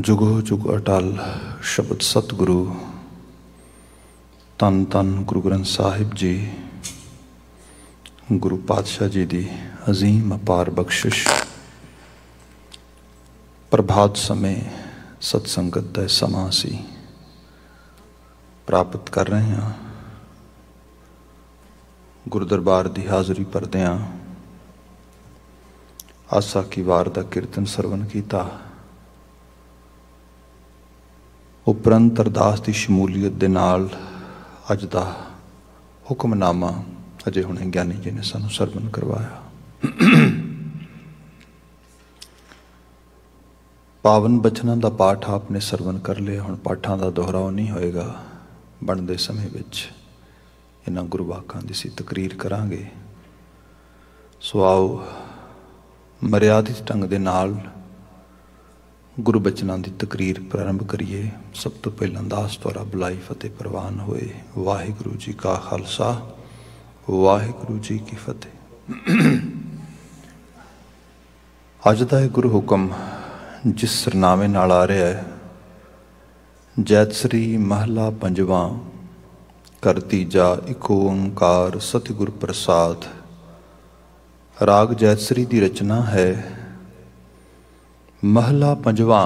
ਜੁਗੋ ਜੁਗ ਅਟਲ ਸ਼ਬਦ ਸਤਿਗੁਰੂ ਤਨ ਤਨ ਗੁਰੂ ਗ੍ਰੰਥ ਸਾਹਿਬ ਜੀ ਗੁਰੂ ਪਾਤਸ਼ਾਹ ਜੀ ਦੀ عظیم ਅਪਾਰ ਬਖਸ਼ਿਸ਼ ਪ੍ਰਭਾਤ ਸਮੇਂ ਸਤ ਸੰਗਤ ਦਾ ਸਮਾਂ ਸੀ ਪ੍ਰਾਪਤ ਕਰ ਰਹੇ ਹਾਂ ਗੁਰੂ ਦਰਬਾਰ ਦੀ ਹਾਜ਼ਰੀ ਭਰਦੇ ਹਾਂ ਆਸਾ ਕੀ ਵਾਰ ਦਾ ਕੀਰਤਨ ਸਰਵਨ ਕੀਤਾ ਉਪਰੰਤ ਅਰਦਾਸ ਦੀ ਸ਼ਮੂਲੀਅਤ ਦੇ ਨਾਲ ਅੱਜ ਦਾ ਹੁਕਮਨਾਮਾ ਅਜੇ ਹੁਣੇ ਗਿਆਨੀ ਜੀ ਨੇ ਸਾਨੂੰ ਸਰਵਨ ਕਰਵਾਇਆ ਪਾਵਨ ਬਚਨਾਂ ਦਾ ਪਾਠ ਆਪਨੇ ਸਰਵਨ ਕਰ ਲਿਆ ਹੁਣ ਪਾਠਾਂ ਦਾ ਦੁਹਰਾਉ ਨਹੀਂ ਹੋਏਗਾ ਬਣਦੇ ਸਮੇਂ ਵਿੱਚ ਇਹਨਾਂ ਗੁਰੂ ਵਾਕਾਂ ਦੀ ਸੀ ਤਕਰੀਰ ਕਰਾਂਗੇ ਸੋ ਆਓ ਮਰਿਆਦਿਤ ਢੰਗ ਦੇ ਨਾਲ ਗੁਰੂ ਬਚਨਾਂ ਦੀ ਤਕਰੀਰ ਪ੍ਰਾਰੰਭ ਕਰੀਏ ਸਭ ਤੋਂ ਪਹਿਲਾਂ ਦਾਸ ਦੁਆਰਾ ਬੁਲਾਈ ਫਤਿਹ ਪ੍ਰਵਾਨ ਹੋਏ ਵਾਹਿਗੁਰੂ ਜੀ ਕਾ ਖਾਲਸਾ ਵਾਹਿਗੁਰੂ ਜੀ ਕੀ ਫਤਿਹ ਅੱਜ ਦਾ ਇਹ ਗੁਰੂ ਹੁਕਮ ਜਿਸ ਸਰਨਾਮੇ ਨਾਲ ਆ ਰਿਹਾ ਹੈ ਜੈਤ ਸ੍ਰੀ ਮਹਲਾ ਪੰਜਵਾ ਕਰਤੀ ਜਾ ਇਕ ਓੰਕਾਰ ਸਤਿਗੁਰ ਪ੍ਰਸਾਦ ਰਾਗ ਜੈਤ ਸ੍ਰੀ ਦੀ ਰਚਨਾ ਹੈ ਮਹਲਾ ਪੰਜਵਾ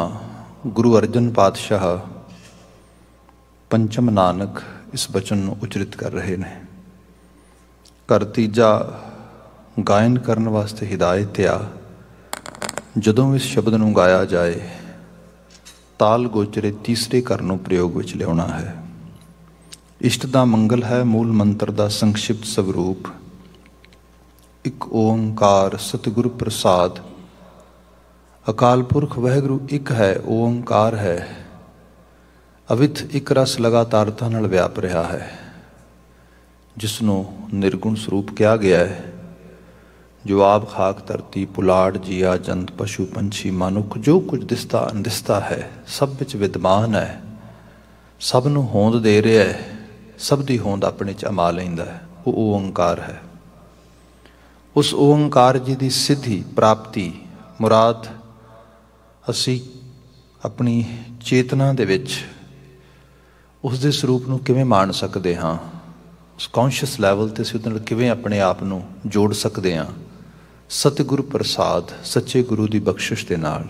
ਗੁਰੂ ਅਰਜਨ ਪਾਤਸ਼ਾਹ ਪੰਚਮ ਨਾਨਕ ਇਸ ਬਚਨ ਨੂੰ ਉਚਰਿਤ ਕਰ ਰਹੇ ਨੇ ਕਰ ਤੀਜਾ ਗਾਇਨ ਕਰਨ ਵਾਸਤੇ ਹਿਦਾਇਤ ਆ ਜਦੋਂ ਇਸ ਸ਼ਬਦ ਨੂੰ ਗਾਇਆ ਜਾਏ ਤਾਲ ਗੋਚਰੇ ਤੀਸਰੇ ਕਰਨ ਨੂੰ ਪ੍ਰਯੋਗ ਵਿੱਚ ਲਿਆਉਣਾ ਹੈ ਇਸ਼ਟ ਦਾ ਮੰਗਲ ਹੈ ਮੂਲ ਮੰਤਰ ਦਾ ਸੰਖਿਪਤ ਸਵਰੂਪ ਇਕ ਓੰਕਾਰ ਸਤਿਗੁਰ ਪ੍ਰਸਾਦ ਅਕਾਲ ਪੁਰਖ ਵਾਹਿਗੁਰੂ ਇੱਕ ਹੈ ਓੰਕਾਰ ਹੈ ਅਵਿਥ ਇੱਕ ਰਸ ਲਗਾਤਾਰਤਾ ਨਾਲ ਵਿਆਪ ਰਿਹਾ ਹੈ ਜਿਸ ਨੂੰ ਨਿਰਗੁਣ ਸਰੂਪ ਕਿਹਾ ਗਿਆ ਹੈ ਜੋ ਆਪ ਖਾਕ ਧਰਤੀ ਪੁਲਾੜ ਜੀਆ ਜੰਤ ਪਸ਼ੂ ਪੰਛੀ ਮਨੁੱਖ ਜੋ ਕੁਝ ਦਿਸਦਾ ਅੰਦਿਸਦਾ ਹੈ ਸਭ ਵਿੱਚ ਵਿਦਮਾਨ ਹੈ ਸਭ ਨੂੰ ਹੋਂਦ ਦੇ ਰਿਹਾ ਹੈ ਸਭ ਦੀ ਹੋਂਦ ਆਪਣੇ ਚ ਅਮਾ ਲੈਂਦਾ ਹੈ ਉਹ ਓੰਕਾਰ ਹੈ ਉਸ ਓੰਕਾਰ ਜੀ ਦੀ ਸਿੱਧੀ ਪ੍ਰਾਪਤੀ ਮੁਰਾਦ ਅਸੀਂ ਆਪਣੀ ਚੇਤਨਾ ਦੇ ਵਿੱਚ ਉਸ ਦੇ ਸਰੂਪ ਨੂੰ ਕਿਵੇਂ ਮਾਣ ਸਕਦੇ ਹਾਂ ਉਸ ਕੌਨਸ਼ੀਅਸ ਲੈਵਲ ਤੇ ਅਸੀਂ ਉਹਦੇ ਨਾਲ ਕਿਵੇਂ ਆਪਣੇ ਆਪ ਨੂੰ ਜੋੜ ਸਕਦੇ ਹਾਂ ਸਤਿਗੁਰ ਪ੍ਰਸਾਦ ਸੱਚੇ ਗੁਰੂ ਦੀ ਬਖਸ਼ਿਸ਼ ਦੇ ਨਾਲ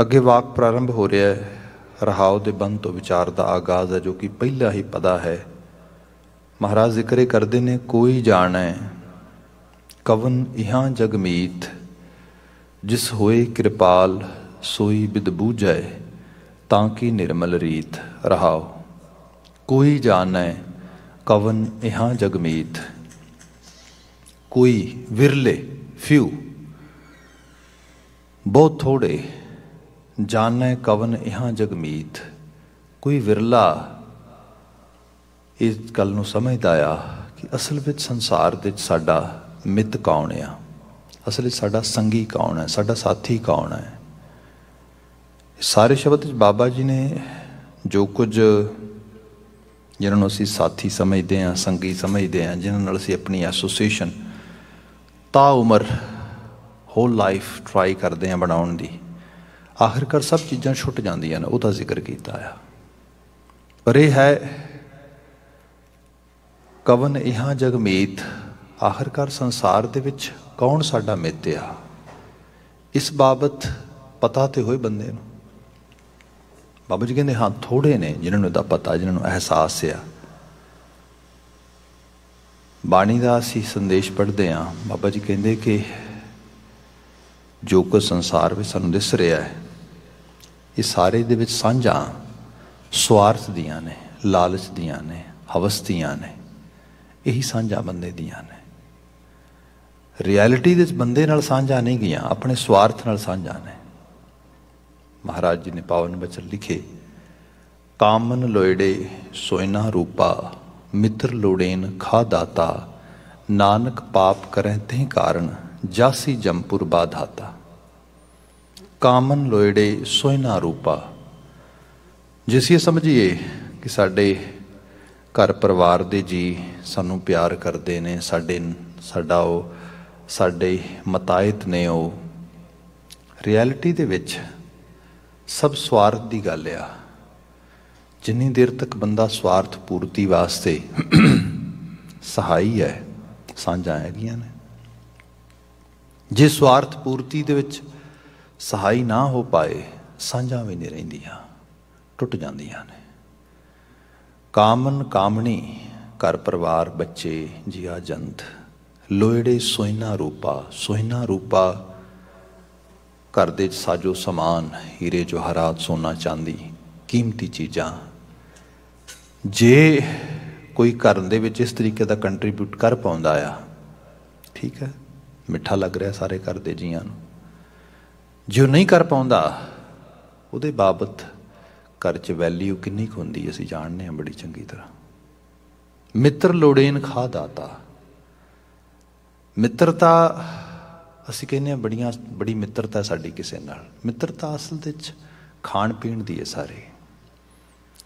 ਅੱਗੇ ਵਾਕ ਪ੍ਰਾਰੰਭ ਹੋ ਰਿਹਾ ਹੈ ਰਹਾਉ ਦੇ ਬੰਦ ਤੋਂ ਵਿਚਾਰ ਦਾ ਆਗਾਜ਼ ਹੈ ਜੋ ਕਿ ਪਹਿਲਾ ਹੀ ਪਦਾ ਹੈ ਮਹਾਰਾਜ ਜ਼ਿਕਰੇ ਕਰਦੇ ਨੇ ਕੋਈ ਜਾਣੈ ਕਵਨ ਇਹਾਂ ਜਗਮੀਤ ਜਿਸ ਹੋਏ ਕਿਰਪਾਲ ਸੋਈ ਬਿਦ ਬੂਝੈ ਤਾਂ ਕੀ ਨਿਰਮਲ ਰੀਤ ਰਹਾਓ ਕੋਈ ਜਾਣੈ ਕਵਨ ਇਹਾਂ ਜਗਮੀਤ ਕੋਈ ਵਿਰਲੇ ਫਿਊ ਬਹੁਤ ਥੋੜੇ ਜਾਣੈ ਕਵਨ ਇਹਾਂ ਜਗਮੀਤ ਕੋਈ ਵਿਰਲਾ ਇਸ ਗੱਲ ਨੂੰ ਸਮਝਦਾ ਆ ਕਿ ਅਸਲ ਵਿੱਚ ਸੰਸਾਰ ਦੇ ਵਿੱਚ ਸਾਡਾ ਮਿੱਤ ਕੌਣ ਆ ਅਸਲ ਵਿੱਚ ਸਾਡਾ ਸੰਗੀ ਕੌਣ ਹੈ ਸਾਡਾ ਸਾਥੀ ਕੌਣ ਹੈ ਸਾਰੇ ਸ਼ਬਦ ਵਿੱਚ ਬਾਬਾ ਜੀ ਨੇ ਜੋ ਕੁਝ ਜਿਹਨਾਂ ਨੂੰ ਅਸੀਂ ਸਾਥੀ ਸਮਝਦੇ ਹਾਂ ਸੰਗੀ ਸਮਝਦੇ ਹਾਂ ਜਿਨ੍ਹਾਂ ਨਾਲ ਅਸੀਂ ਆਪਣੀ ਐਸੋਸੀਏਸ਼ਨ ਤਾ ਉਮਰ ਹੋਲ ਲਾਈਫ ਟਰਾਈ ਕਰਦੇ ਹਾਂ ਬਣਾਉਣ ਦੀ ਆਖਰਕਾਰ ਸਭ ਚੀਜ਼ਾਂ ਛੁੱਟ ਜਾਂਦੀਆਂ ਨੇ ਉਹਦਾ ਜ਼ਿਕਰ ਕੀਤਾ ਆ ਪਰ ਇਹ ਹੈ ਕਵਨ ਇਹਾਂ ਜਗਮੀਤ ਆਖਰਕਾਰ ਸੰਸਾਰ ਦੇ ਵਿੱਚ ਕੌਣ ਸਾਡਾ ਮਿੱਤਿਆ ਇਸ ਬਾਬਤ ਪਤਾ ਤੇ ਹੋਏ ਬੰਦੇ ਨੂੰ ਬਾਬਾ ਜੀ ਕਹਿੰਦੇ ਹਾਂ ਥੋੜੇ ਨੇ ਜਿਨ੍ਹਾਂ ਨੂੰ ਤਾਂ ਪਤਾ ਜਿਨ੍ਹਾਂ ਨੂੰ ਅਹਿਸਾਸ ਆ ਬਾਣੀ ਦਾ ਅਸੀਂ ਸੰਦੇਸ਼ ਪੜ੍ਹਦੇ ਆ ਬਾਬਾ ਜੀ ਕਹਿੰਦੇ ਕਿ ਜੋ ਕੁ ਸੰਸਾਰ ਵਿੱਚ ਸਾਨੂੰ ਦਿਸ ਰਿਹਾ ਹੈ ਇਹ ਸਾਰੇ ਦੇ ਵਿੱਚ ਸਾਂਝਾਂ ਸਵਾਰਥ ਦੀਆਂ ਨੇ ਲਾਲਚ ਦੀਆਂ ਨੇ ਹਵਸ ਦੀਆਂ ਨੇ ਇਹੀ ਸਾਂਝਾਂ ਬੰਦੇ ਦੀਆਂ ਨੇ ਰਿਐਲਿਟੀ ਦੇ ਬੰਦੇ ਨਾਲ ਸਾਂਝਾ ਨਹੀਂ ਗਿਆ ਆਪਣੇ ਸਵਾਰਥ ਨਾਲ ਸਾਂਝਾ ਨੇ ਮਹਾਰਾਜ ਜੀ ਨੇ ਪਾਵਨ ਬਚਨ ਲਿਖੇ ਕਾਮਨ ਲੋਇੜੇ ਸੋਇਨਾ ਰੂਪਾ ਮਿੱਤਰ ਲੋੜੇਨ ਖਾ ਦਾਤਾ ਨਾਨਕ ਪਾਪ ਕਰੈ ਤੇ ਕਾਰਨ ਜਾਸੀ ਜੰਪੁਰ ਬਾਧਾਤਾ ਕਾਮਨ ਲੋਇੜੇ ਸੋਇਨਾ ਰੂਪਾ ਜਿਸੀ ਸਮਝੀਏ ਕਿ ਸਾਡੇ ਘਰ ਪਰਿਵਾਰ ਦੇ ਜੀ ਸਾਨੂੰ ਪਿਆਰ ਕਰਦੇ ਨੇ ਸਾਡੇ ਸਾਡਾ ਉਹ ਸਾਡੇ ਮਤਾਇਤ ਨੇ ਉਹ ਰਿਐਲਿਟੀ ਦੇ ਵਿੱਚ ਸਭ ਸਵਾਰਥ ਦੀ ਗੱਲ ਆ ਜਿੰਨੀ ਦੇਰ ਤੱਕ ਬੰਦਾ ਸਵਾਰਥ ਪੂਰਤੀ ਵਾਸਤੇ ਸਹਾਈ ਹੈ ਸਾਂਝਾਂ ਹੈਗੀਆਂ ਨੇ ਜੇ ਸਵਾਰਥ ਪੂਰਤੀ ਦੇ ਵਿੱਚ ਸਹਾਈ ਨਾ ਹੋ ਪਾਏ ਸਾਂਝਾਂ ਵੀ ਨਹੀਂ ਰਹਿੰਦੀਆਂ ਟੁੱਟ ਜਾਂਦੀਆਂ ਨੇ ਕਾਮਨ ਕਾਮਣੀ ਘਰ ਪਰਿਵਾਰ ਬੱਚੇ ਜੀਆ ਜੰਤ ਲੋਇੜੇ ਸੋਇਨਾ ਰੂਪਾ ਸੋਇਨਾ ਰੂਪਾ ਘਰ ਦੇ ਸਾਜੋ ਸਮਾਨ ਹੀਰੇ ਜਵਾਹਰਾਤ ਸੋਨਾ ਚਾਂਦੀ ਕੀਮਤੀ ਚੀਜ਼ਾਂ ਜੇ ਕੋਈ ਘਰ ਦੇ ਵਿੱਚ ਇਸ ਤਰੀਕੇ ਦਾ ਕੰਟਰੀਬਿਊਟ ਕਰ ਪਾਉਂਦਾ ਆ ਠੀਕ ਹੈ ਮਿੱਠਾ ਲੱਗ ਰਿਹਾ ਸਾਰੇ ਘਰ ਦੇ ਜੀਆਂ ਨੂੰ ਜੇ ਉਹ ਨਹੀਂ ਕਰ ਪਾਉਂਦਾ ਉਹਦੇ ਬਾਬਤ ਘਰ 'ਚ ਵੈਲਿਊ ਕਿੰਨੀ ਹੁੰਦੀ ਅਸੀਂ ਜਾਣਦੇ ਹਾਂ ਬੜੀ ਚੰਗੀ ਤਰ੍ਹਾਂ ਮਿੱਤਰ ਲੋੜੇਨ ਖਾ ਦਾਤਾ ਮਿੱਤਰਤਾ ਅਸੀਂ ਕਹਿੰਦੇ ਆ ਬੜੀਆਂ ਬੜੀ ਮਿੱਤਰਤਾ ਸਾਡੀ ਕਿਸੇ ਨਾਲ ਮਿੱਤਰਤਾ ਅਸਲ ਵਿੱਚ ਖਾਣ ਪੀਣ ਦੀ ਹੈ ਸਾਰੇ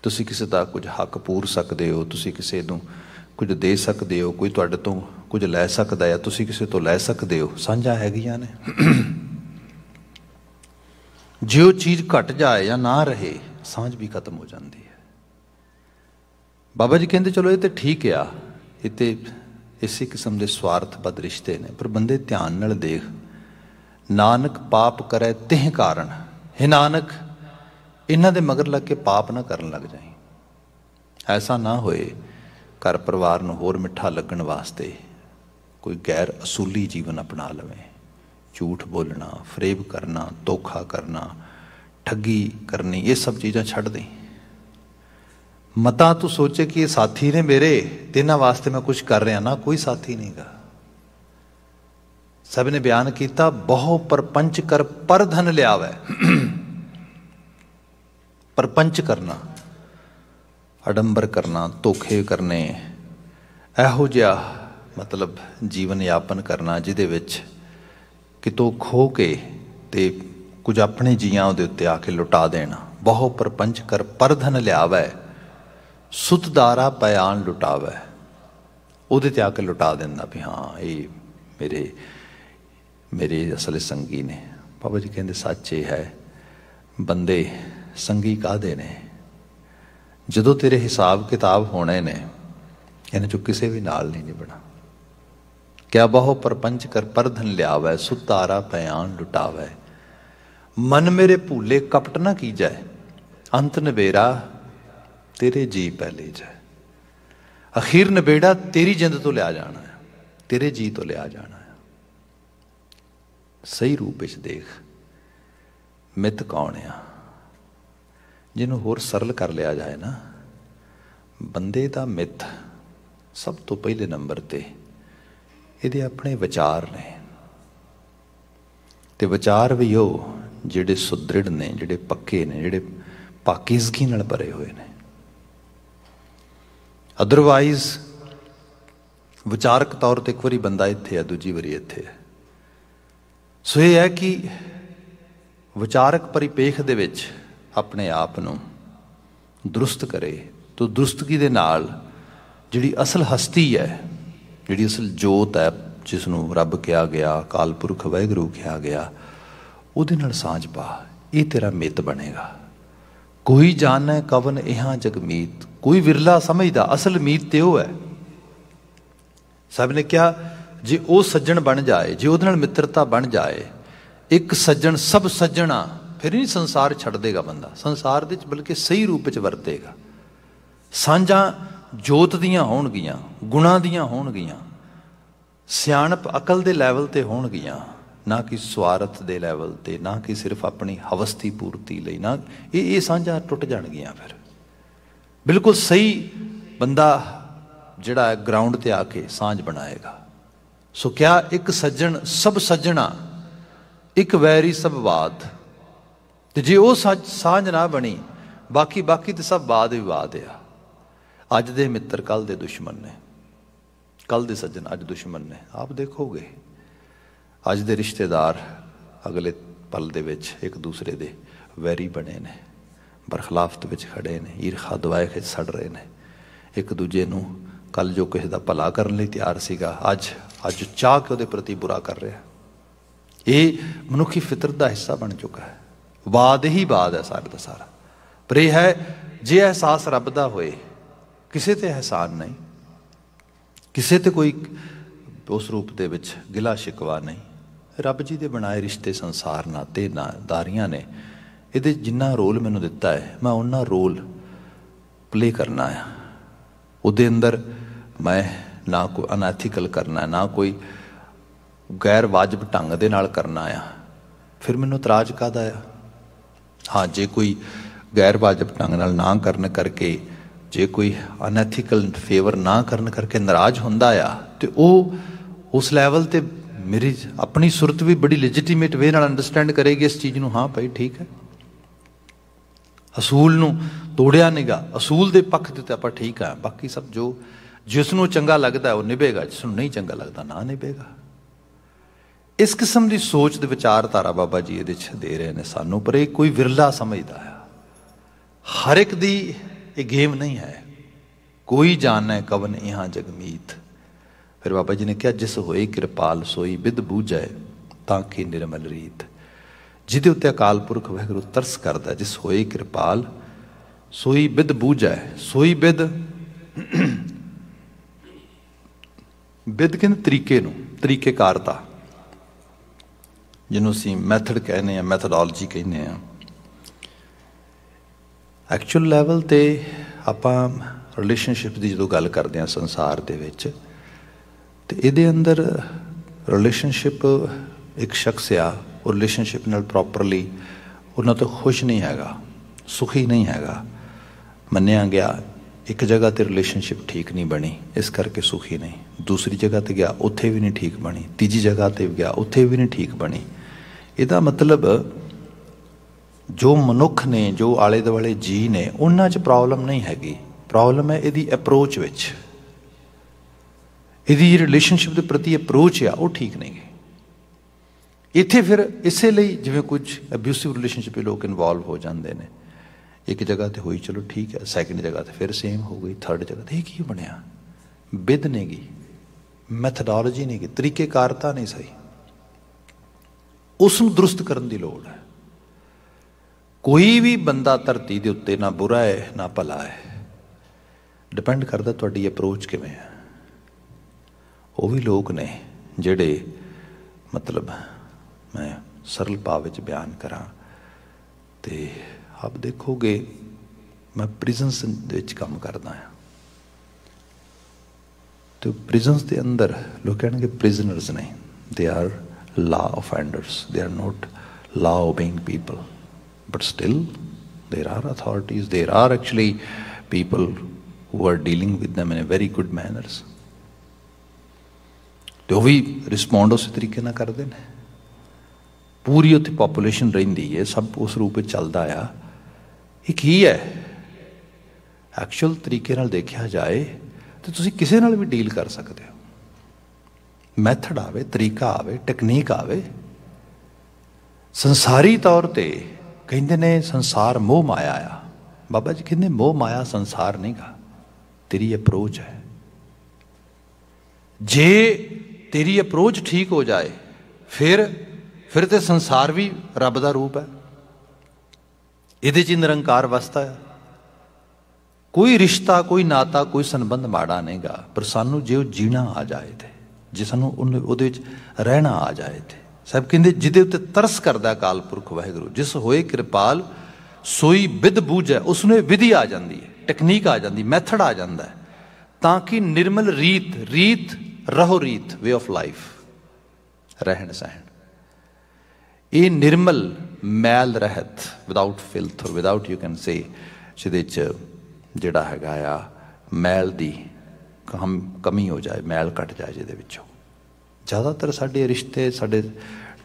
ਤੁਸੀਂ ਕਿਸੇ ਦਾ ਕੁਝ ਹੱਕ ਪੂਰ ਸਕਦੇ ਹੋ ਤੁਸੀਂ ਕਿਸੇ ਨੂੰ ਕੁਝ ਦੇ ਸਕਦੇ ਹੋ ਕੋਈ ਤੁਹਾਡੇ ਤੋਂ ਕੁਝ ਲੈ ਸਕਦਾ ਹੈ ਤੁਸੀਂ ਕਿਸੇ ਤੋਂ ਲੈ ਸਕਦੇ ਹੋ ਸਾਂਝਾ ਹੈਗੀਆਂ ਨੇ ਜੇ ਉਹ ਚੀਜ਼ ਘਟ ਜਾਏ ਜਾਂ ਨਾ ਰਹੇ ਸਾਂਝ ਵੀ ਖਤਮ ਹੋ ਜਾਂਦੀ ਹੈ ਬਾਬਾ ਜੀ ਕਹਿੰਦੇ ਚਲੋ ਇਹ ਤੇ ਠੀਕ ਆ ਇਹ ਤੇ ਇਸੇ ਕਿਸਮ ਦੇ ਸਵਾਰਥ ਬਦ ਰਿਸ਼ਤੇ ਨੇ ਪਰ ਬੰਦੇ ਧਿਆਨ ਨਾਲ ਦੇਖ ਨਾਨਕ ਪਾਪ ਕਰੈ ਤਿਹ ਕਾਰਨ ਹੈ ਨਾਨਕ ਇਹਨਾਂ ਦੇ ਮਗਰ ਲੱਗ ਕੇ ਪਾਪ ਨਾ ਕਰਨ ਲੱਗ ਜਾਈ ਐਸਾ ਨਾ ਹੋਏ ਘਰ ਪਰਿਵਾਰ ਨੂੰ ਹੋਰ ਮਿੱਠਾ ਲੱਗਣ ਵਾਸਤੇ ਕੋਈ ਗੈਰ ਅਸੂਲੀ ਜੀਵਨ ਅਪਣਾ ਲਵੇ ਝੂਠ ਬੋਲਣਾ ਫਰੇਬ ਕਰਨਾ ਧੋਖਾ ਕਰਨਾ ਠੱਗੀ ਕਰਨੀ ਇਹ ਸਭ ਚੀਜ਼ਾਂ ਛੱਡ ਦੇ ਮਤਾ ਤੂੰ ਸੋਚੇ ਕਿ ਇਹ ਸਾਥੀ ਨੇ ਮੇਰੇ ਤੇਨਾਂ ਵਾਸਤੇ ਮੈਂ ਕੁਝ ਕਰ ਰਿਹਾ ਨਾ ਕੋਈ ਸਾਥੀ ਨਹੀਂਗਾ ਸਭ ਨੇ ਬਿਆਨ ਕੀਤਾ ਬਹੁ ਪਰਪੰਚ ਕਰ ਪਰਧਨ ਲਿਆਵੇ ਪਰਪੰਚ ਕਰਨਾ ਅਡੰਬਰ ਕਰਨਾ ਧੋਖੇ ਕਰਨੇ ਇਹੋ ਜਿਹਾ ਮਤਲਬ ਜੀਵਨ ਯਾਪਨ ਕਰਨਾ ਜਿਹਦੇ ਵਿੱਚ ਕਿਤੋਂ ਖੋ ਕੇ ਤੇ ਕੁਝ ਆਪਣੇ ਜੀਆਂ ਉਹਦੇ ਉੱਤੇ ਆ ਕੇ ਲੁਟਾ ਦੇਣਾ ਬਹੁ ਪਰਪੰਚ ਕਰ ਪਰਧਨ ਲਿਆਵੇ ਸੁਤਦਾਰਾ ਬਿਆਨ ਲੁਟਾਵੇ ਉਹਦੇ ਤੇ ਆ ਕੇ ਲੁਟਾ ਦਿੰਦਾ ਵੀ ਹਾਂ ਇਹ ਮੇਰੇ ਮੇਰੇ ਅਸਲ ਸੰਗੀ ਨੇ ਬਾਬਾ ਜੀ ਕਹਿੰਦੇ ਸੱਚੇ ਹੈ ਬੰਦੇ ਸੰਗੀ ਕਾਦੇ ਨੇ ਜਦੋਂ ਤੇਰੇ ਹਿਸਾਬ ਕਿਤਾਬ ਹੋਣੇ ਨੇ ਇਹਨਾਂ ਚੋਂ ਕਿਸੇ ਵੀ ਨਾਲ ਨਹੀਂ ਨਿਭਣਾ ਕਿਆ ਬਹੁ ਪਰਪੰਚ ਕਰ ਪਰਧਨ ਲਿਆਵੇ ਸੁਤਾਰਾ ਬਿਆਨ ਲੁਟਾਵੇ ਮਨ ਮੇਰੇ ਭੂਲੇ ਕਪਟ ਨਾ ਕੀਜੈ ਅੰਤ ਨਵੇਰਾ ਤੇਰੇ ਜੀ ਪਹਿਲੇ ਜਾ ਅਖੀਰ ਨਬੇੜਾ ਤੇਰੀ ਜਿੰਦ ਤੋਂ ਲਿਆ ਜਾਣਾ ਹੈ ਤੇਰੇ ਜੀ ਤੋਂ ਲਿਆ ਜਾਣਾ ਹੈ ਸਹੀ ਰੂਪ ਵਿੱਚ ਦੇਖ ਮਿਤ ਕੌਣ ਆ ਜਿਹਨੂੰ ਹੋਰ ਸਰਲ ਕਰ ਲਿਆ ਜਾਏ ਨਾ ਬੰਦੇ ਦਾ ਮਿੱਤ ਸਭ ਤੋਂ ਪਹਿਲੇ ਨੰਬਰ ਤੇ ਇਹਦੇ ਆਪਣੇ ਵਿਚਾਰ ਨੇ ਤੇ ਵਿਚਾਰ ਵੀ ਉਹ ਜਿਹੜੇ ਸੁਦ੍ਰਿੜ ਨੇ ਜਿਹੜੇ ਪੱਕੇ ਨੇ ਜਿਹੜੇ ਪਾਕਿਜ਼ਗੀ ਨਾਲ ਭਰੇ ਹੋਏ ਨੇ ਅਦਰਵਾਈਜ਼ ਵਿਚਾਰਕ ਤੌਰ ਤੇ ਇੱਕ ਵਾਰੀ ਬੰਦਾ ਇੱਥੇ ਹੈ ਦੂਜੀ ਵਾਰੀ ਇੱਥੇ ਹੈ ਸੋ ਇਹ ਹੈ ਕਿ ਵਿਚਾਰਕ ਪਰਿਪੇਖ ਦੇ ਵਿੱਚ ਆਪਣੇ ਆਪ ਨੂੰ ਦਰੁਸਤ ਕਰੇ ਤੋ ਦਰੁਸਤਗੀ ਦੇ ਨਾਲ ਜਿਹੜੀ ਅਸਲ ਹਸਤੀ ਹੈ ਜਿਹੜੀ ਅਸਲ ਜੋਤ ਹੈ ਜਿਸ ਨੂੰ ਰੱਬ ਕਿਹਾ ਗਿਆ ਕਾਲਪੁਰਖ ਵੈਗਰੂ ਕਿਹਾ ਗਿਆ ਉਹਦੇ ਨਾਲ ਸਾਂਝ ਪਾ ਇਹ ਤੇਰਾ ਮਿੱਤ ਬਣੇਗਾ ਕੋਈ ਜਾਣੈ ਕਵਨ ਇਹਾਂ ਜਗਮੀਤ ਕੋਈ ਵਿਰਲਾ ਸਮਝਦਾ ਅਸਲ ਮੀਤ ਤੇ ਉਹ ਹੈ ਸਭ ਨੇ ਕਿਹਾ ਜੇ ਉਹ ਸੱਜਣ ਬਣ ਜਾਏ ਜੇ ਉਹਦੇ ਨਾਲ ਮਿੱਤਰਤਾ ਬਣ ਜਾਏ ਇੱਕ ਸੱਜਣ ਸਭ ਸੱਜਣਾ ਫਿਰ ਹੀ ਸੰਸਾਰ ਛੱਡ ਦੇਗਾ ਬੰਦਾ ਸੰਸਾਰ ਦੇ ਵਿੱਚ ਬਲਕਿ ਸਹੀ ਰੂਪ ਵਿੱਚ ਵਰਤੇਗਾ ਸਾਂਝਾਂ ਜੋਤ ਦੀਆਂ ਹੋਣਗੀਆਂ ਗੁਣਾ ਦੀਆਂ ਹੋਣਗੀਆਂ ਸਿਆਣਪ ਅਕਲ ਦੇ ਲੈਵਲ ਤੇ ਹੋਣਗੀਆਂ ਨਾ ਕਿ ਸਵਾਰਥ ਦੇ ਲੈਵਲ ਤੇ ਨਾ ਕਿ ਸਿਰਫ ਆਪਣੀ ਹਵਸ ਦੀ ਪੂਰਤੀ ਲਈ ਨਾ ਇਹ ਇਹ ਸਾਂਝਾਂ ਟੁੱਟ ਜਾਣਗੀਆਂ ਫਿਰ ਬਿਲਕੁਲ ਸਹੀ ਬੰਦਾ ਜਿਹੜਾ ਹੈ ਗਰਾਊਂਡ ਤੇ ਆ ਕੇ ਸਾਂਝ ਬਣਾਏਗਾ ਸੋ ਕਿਆ ਇੱਕ ਸੱਜਣ ਸਭ ਸੱਜਣਾ ਇੱਕ ਵੈਰੀ ਸਭ ਬਾਦ ਤੇ ਜੇ ਉਹ ਸਾਂਝ ਨਾ ਬਣੀ ਬਾਕੀ ਬਾਕੀ ਤੇ ਸਭ ਬਾਦ ਵਿਵਾਦ ਆ ਅੱਜ ਦੇ ਮਿੱਤਰ ਕੱਲ ਦੇ ਦੁਸ਼ਮਣ ਨੇ ਕੱਲ ਦੇ ਸੱਜਣ ਅੱਜ ਦੁਸ਼ਮਣ ਨੇ ਆਪ ਦੇਖੋਗੇ ਅੱਜ ਦੇ ਰਿਸ਼ਤੇਦਾਰ ਅਗਲੇ ਪਲ ਦੇ ਵਿੱਚ ਇੱਕ ਦੂਸਰੇ ਦੇ ਵੈਰੀ ਬਣੇ ਨੇ ਪਰ ਖਿਲਾਫਤ ਵਿੱਚ ਖੜੇ ਨੇ ਈਰਖਾ ਦਵਾਏ ਖੇ ਸੜ ਰਹੇ ਨੇ ਇੱਕ ਦੂਜੇ ਨੂੰ ਕੱਲ ਜੋ ਕਿਸੇ ਦਾ ਭਲਾ ਕਰਨ ਲਈ ਤਿਆਰ ਸੀਗਾ ਅੱਜ ਅੱਜ ਚਾਹ ਕੇ ਉਹਦੇ ਪ੍ਰਤੀ ਬੁਰਾ ਕਰ ਰਿਹਾ ਇਹ ਮਨੁੱਖੀ ਫਿਤਰਤ ਦਾ ਹਿੱਸਾ ਬਣ ਚੁੱਕਾ ਹੈ ਬਾਦ ਹੀ ਬਾਦ ਹੈ ਸਾਰਾ ਦਾ ਸਾਰਾ ਪਰ ਇਹ ਹੈ ਜੇ ਅਹਿਸਾਸ ਰੱਬ ਦਾ ਹੋਏ ਕਿਸੇ ਤੇ ਅਹਿਸਾਨ ਨਹੀਂ ਕਿਸੇ ਤੇ ਕੋਈ ਉਸ ਰੂਪ ਦੇ ਵਿੱਚ ਗਿਲਾ ਸ਼ਿਕਵਾ ਨਹੀਂ ਰੱਬ ਜੀ ਦੇ ਬਣਾਏ ਰਿਸ਼ਤੇ ਸੰਸਾਰ ਨਾਤੇ ਨਾਦਾਰੀਆਂ ਨੇ ਇਹਦੇ ਜਿੰਨਾ ਰੋਲ ਮੈਨੂੰ ਦਿੱਤਾ ਹੈ ਮੈਂ ਉਹਨਾਂ ਰੋਲ ਪਲੇ ਕਰਨਾ ਹੈ ਉਹਦੇ ਅੰਦਰ ਮੈਂ ਨਾ ਕੋਈ ਅਨੈਥੀਕਲ ਕਰਨਾ ਨਾ ਕੋਈ ਗੈਰ ਵਾਜਬ ਢੰਗ ਦੇ ਨਾਲ ਕਰਨਾ ਆ ਫਿਰ ਮੈਨੂੰ ਇਤਰਾਜ਼ ਕਾਦਾ ਆ ਹਾਂ ਜੇ ਕੋਈ ਗੈਰ ਵਾਜਬ ਢੰਗ ਨਾਲ ਨਾ ਕਰਨ ਕਰਕੇ ਜੇ ਕੋਈ ਅਨੈਥੀਕਲ ਫੇਵਰ ਨਾ ਕਰਨ ਕਰਕੇ ਨਾਰਾਜ਼ ਹੁੰਦਾ ਆ ਤੇ ਉਹ ਉਸ ਲੈਵਲ ਤੇ ਮੇਰੀ ਆਪਣੀ ਸੁਰਤ ਵੀ ਬੜੀ ਲੈਜੀਟੀਮੇਟ ਵੇ ਨਾਲ ਅੰਡਰਸਟੈਂਡ ਕਰੇਗੀ ਇਸ ਚੀਜ਼ ਨੂੰ ਹਾਂ ਭਾਈ ਠੀਕ ਹੈ ਅਸੂਲ ਨੂੰ ਤੋੜਿਆ ਨਹੀਂਗਾ ਅਸੂਲ ਦੇ ਪੱਖ ਤੇ ਤਾਂ ਆਪਾਂ ਠੀਕ ਆ ਬਾਕੀ ਸਭ ਜੋ ਜਿਸ ਨੂੰ ਚੰਗਾ ਲੱਗਦਾ ਉਹ ਨਿਭੇਗਾ ਜਿਸ ਨੂੰ ਨਹੀਂ ਚੰਗਾ ਲੱਗਦਾ ਨਾ ਨਿਭੇਗਾ ਇਸ ਕਿਸਮ ਦੀ ਸੋਚ ਦੇ ਵਿਚਾਰਧਾਰਾ ਬਾਬਾ ਜੀ ਇਹਦੇ 'ਚ ਦੇ ਰਹੇ ਨੇ ਸਾਨੂੰ ਪਰ ਇਹ ਕੋਈ ਵਿਰਲਾ ਸਮਝਦਾ ਹੈ ਹਰ ਇੱਕ ਦੀ ਇਹ ਗੇਮ ਨਹੀਂ ਹੈ ਕੋਈ ਜਾਣੈ ਕਵਨ ਇਹਾਂ ਜਗਮੀਤ ਫਿਰ ਬਾਬਾ ਜੀ ਨੇ ਕਿਹਾ ਜਿਸ ਹੋਏ ਕਿਰਪਾਲ ਸੋਈ ਵਿਦ ਬੂਝੈ ਤਾਂ ਕੀ ਨਿਰਮਲ ਰੀਤ ਜਿਹਦੇ ਉੱਤੇ ਅਕਾਲ ਪੁਰਖ ਵਾਹਿਗੁਰੂ ਤਰਸ ਕਰਦਾ ਜਿਸ ਹੋਈ ਕਿਰਪਾਲ ਸੋਈ ਵਿਦ ਬੂਝੈ ਸੋਈ ਵਿਦ ਵਿਦ ਕਿਨ ਤਰੀਕੇ ਨੂੰ ਤਰੀਕੇਕਾਰਤਾ ਜਿਹਨੂੰ ਅਸੀਂ ਮੈਥਡ ਕਹਿੰਦੇ ਆ ਮੈਥਡੋਲੋਜੀ ਕਹਿੰਦੇ ਆ ਐਕਚੁਅਲ ਲੈਵਲ ਤੇ ਆਪਾਂ ਰਿਲੇਸ਼ਨਸ਼ਿਪ ਦੀ ਜਦੋਂ ਗੱਲ ਕਰਦੇ ਆ ਸੰਸਾਰ ਦੇ ਵਿੱਚ ਤੇ ਇਹਦੇ ਅੰਦਰ ਰਿਲੇਸ਼ਨਸ਼ਿਪ ਇੱਕ ਸ਼ਖਸ ਆ ਉਹ ਰਿਲੇਸ਼ਨਸ਼ਿਪ ਨਾਲ ਪ੍ਰੋਪਰਲੀ ਉਹਨਾਂ ਤੋਂ ਖੁਸ਼ ਨਹੀਂ ਹੈਗਾ ਸੁਖੀ ਨਹੀਂ ਹੈਗਾ ਮੰਨਿਆ ਗਿਆ ਇੱਕ ਜਗ੍ਹਾ ਤੇ ਰਿਲੇਸ਼ਨਸ਼ਿਪ ਠੀਕ ਨਹੀਂ ਬਣੀ ਇਸ ਕਰਕੇ ਸੁਖੀ ਨਹੀਂ ਦੂਸਰੀ ਜਗ੍ਹਾ ਤੇ ਗਿਆ ਉੱਥੇ ਵੀ ਨਹੀਂ ਠੀਕ ਬਣੀ ਤੀਜੀ ਜਗ੍ਹਾ ਤੇ ਗਿਆ ਉੱਥੇ ਵੀ ਨਹੀਂ ਠੀਕ ਬਣੀ ਇਹਦਾ ਮਤਲਬ ਜੋ ਮਨੁੱਖ ਨੇ ਜੋ ਆਲੇ ਦੁਆਲੇ ਜੀ ਨੇ ਉਹਨਾਂ 'ਚ ਪ੍ਰੋਬਲਮ ਨਹੀਂ ਹੈਗੀ ਪ੍ਰੋਬਲਮ ਹੈ ਇਹਦੀ ਅਪਰੋਚ ਵਿੱਚ ਇਹਦੀ ਰਿਲੇਸ਼ਨਸ਼ਿਪ ਦੇ ਪ੍ਰਤੀ ਅਪਰੋਚ ਆ ਉਹ ਠੀਕ ਨਹੀਂ ਹੈ ਇੱਥੇ ਫਿਰ ਇਸੇ ਲਈ ਜਿਵੇਂ ਕੁਝ ਅਬਿਊਸਿਵ ਰਿਲੇਸ਼ਨਸ਼ਿਪ ਵਿੱਚ ਲੋਕ ਇਨਵੋਲਵ ਹੋ ਜਾਂਦੇ ਨੇ ਇੱਕ ਜਗ੍ਹਾ ਤੇ ਹੋਈ ਚਲੋ ਠੀਕ ਹੈ ਸੈਕੰਡ ਜਗ੍ਹਾ ਤੇ ਫਿਰ ਸੇਮ ਹੋ ਗਈ ਥਰਡ ਜਗ੍ਹਾ ਤੇ ਇਹ ਕੀ ਬਣਿਆ ਵਿਦ ਨੇਗੀ ਮੈਥਡੋਲੋਜੀ ਨਹੀਂ ਗਈ ਤਰੀਕੇਕਾਰਤਾ ਨਹੀਂ ਸਹੀ ਉਸ ਨੂੰ ਦਰੁਸਤ ਕਰਨ ਦੀ ਲੋੜ ਹੈ ਕੋਈ ਵੀ ਬੰਦਾ ਧਰਤੀ ਦੇ ਉੱਤੇ ਨਾ ਬੁਰਾ ਹੈ ਨਾ ਭਲਾ ਹੈ ਡਿਪੈਂਡ ਕਰਦਾ ਤੁਹਾਡੀ ਅਪਰੋਚ ਕਿਵੇਂ ਹੈ ਉਹ ਵੀ ਲੋਕ ਨੇ ਜਿਹੜੇ ਮਤਲਬ ਮੈਂ ਸਰਲ ਭਾਵ ਵਿੱਚ ਬਿਆਨ ਕਰਾਂ ਤੇ ਆਪ ਦੇਖੋਗੇ ਮੈਂ ਪ੍ਰਿਜ਼ਨਸ ਦੇ ਵਿੱਚ ਕੰਮ ਕਰਦਾ ਹਾਂ ਤੇ ਪ੍ਰਿਜ਼ਨਸ ਦੇ ਅੰਦਰ ਲੋਕ ਕਹਿੰਦੇ ਪ੍ਰਿਜ਼ਨਰਸ ਨਹੀਂ ਦੇ ਆਰ ਲਾ ਆਫੈਂਡਰਸ ਦੇ are not law obeying people but still there are authorities there are actually people who are dealing with them in a very good manners ਤੇ ਉਹ ਵੀ ਰਿਸਪੌਂਡ ਉਸੇ ਤਰੀਕੇ ਨਾਲ ਕਰਦੇ ਨੇ ਪੂਰੀ ਉੱਥੇ ਪੋਪੂਲੇਸ਼ਨ ਰਹਿੰਦੀ ਹੈ ਸਭ ਉਸ ਰੂਪ ਵਿੱਚ ਚੱਲਦਾ ਆ ਇਹ ਕੀ ਹੈ ਐਕਚੁਅਲ ਤਰੀਕੇ ਨਾਲ ਦੇਖਿਆ ਜਾਏ ਤੇ ਤੁਸੀਂ ਕਿਸੇ ਨਾਲ ਵੀ ਡੀਲ ਕਰ ਸਕਦੇ ਹੋ ਮੈਥਡ ਆਵੇ ਤਰੀਕਾ ਆਵੇ ਟੈਕਨੀਕ ਆਵੇ ਸੰਸਾਰੀ ਤੌਰ ਤੇ ਕਹਿੰਦੇ ਨੇ ਸੰਸਾਰ ਮੋਹ ਮਾਇਆ ਆ ਬਾਬਾ ਜੀ ਕਹਿੰਦੇ ਮੋਹ ਮਾਇਆ ਸੰਸਾਰ ਨਹੀਂਗਾ ਤੇਰੀ ਅਪਰੋਚ ਹੈ ਜੇ ਤੇਰੀ ਅਪਰੋਚ ਠੀਕ ਹੋ ਜਾਏ ਫਿਰ ਫਿਰ ਤੇ ਸੰਸਾਰ ਵੀ ਰੱਬ ਦਾ ਰੂਪ ਹੈ ਇਹਦੇ 'ਚ ਨਿਰੰਕਾਰ ਵਸਦਾ ਹੈ ਕੋਈ ਰਿਸ਼ਤਾ ਕੋਈ ਨਾਤਾ ਕੋਈ ਸੰਬੰਧ ਮਾੜਾ ਨਹੀਂਗਾ ਪਰ ਸਾਨੂੰ ਜੇ ਉਹ ਜੀਣਾ ਆ ਜਾਏ ਤੇ ਜੇ ਸਾਨੂੰ ਉਹਦੇ ਵਿੱਚ ਰਹਿਣਾ ਆ ਜਾਏ ਤੇ ਸਭ ਕਹਿੰਦੇ ਜਿਹਦੇ ਉੱਤੇ ਤਰਸ ਕਰਦਾ ਕਾਲਪੁਰਖ ਵਾਹਿਗੁਰੂ ਜਿਸ ਹੋਏ ਕਿਰਪਾਲ ਸੋਈ ਵਿਦ ਬੂਝੈ ਉਸ ਨੂੰ ਵਿਧੀ ਆ ਜਾਂਦੀ ਹੈ ਟੈਕਨੀਕ ਆ ਜਾਂਦੀ ਮੈਥਡ ਆ ਜਾਂਦਾ ਹੈ ਤਾਂ ਕਿ ਨਿਰਮਲ ਰੀਤ ਰੀਤ ਰਹੋ ਰੀਤ ਵੇ ਆਫ ਲਾਈਫ ਰਹਿਣ ਸਹਿ ਇਹ ਨਿਰਮਲ ਮੈਲ ਰਹਿਤ without filth or without you can say ਜਿਹਦੇ ਚ ਜਿਹੜਾ ਹੈਗਾ ਆ ਮੈਲ ਦੀ ਕਮ ਕਮੀ ਹੋ ਜਾਏ ਮੈਲ ਘਟ ਜਾਏ ਜਿਹਦੇ ਵਿੱਚੋਂ ਜ਼ਿਆਦਾਤਰ ਸਾਡੇ ਰਿਸ਼ਤੇ ਸਾਡੇ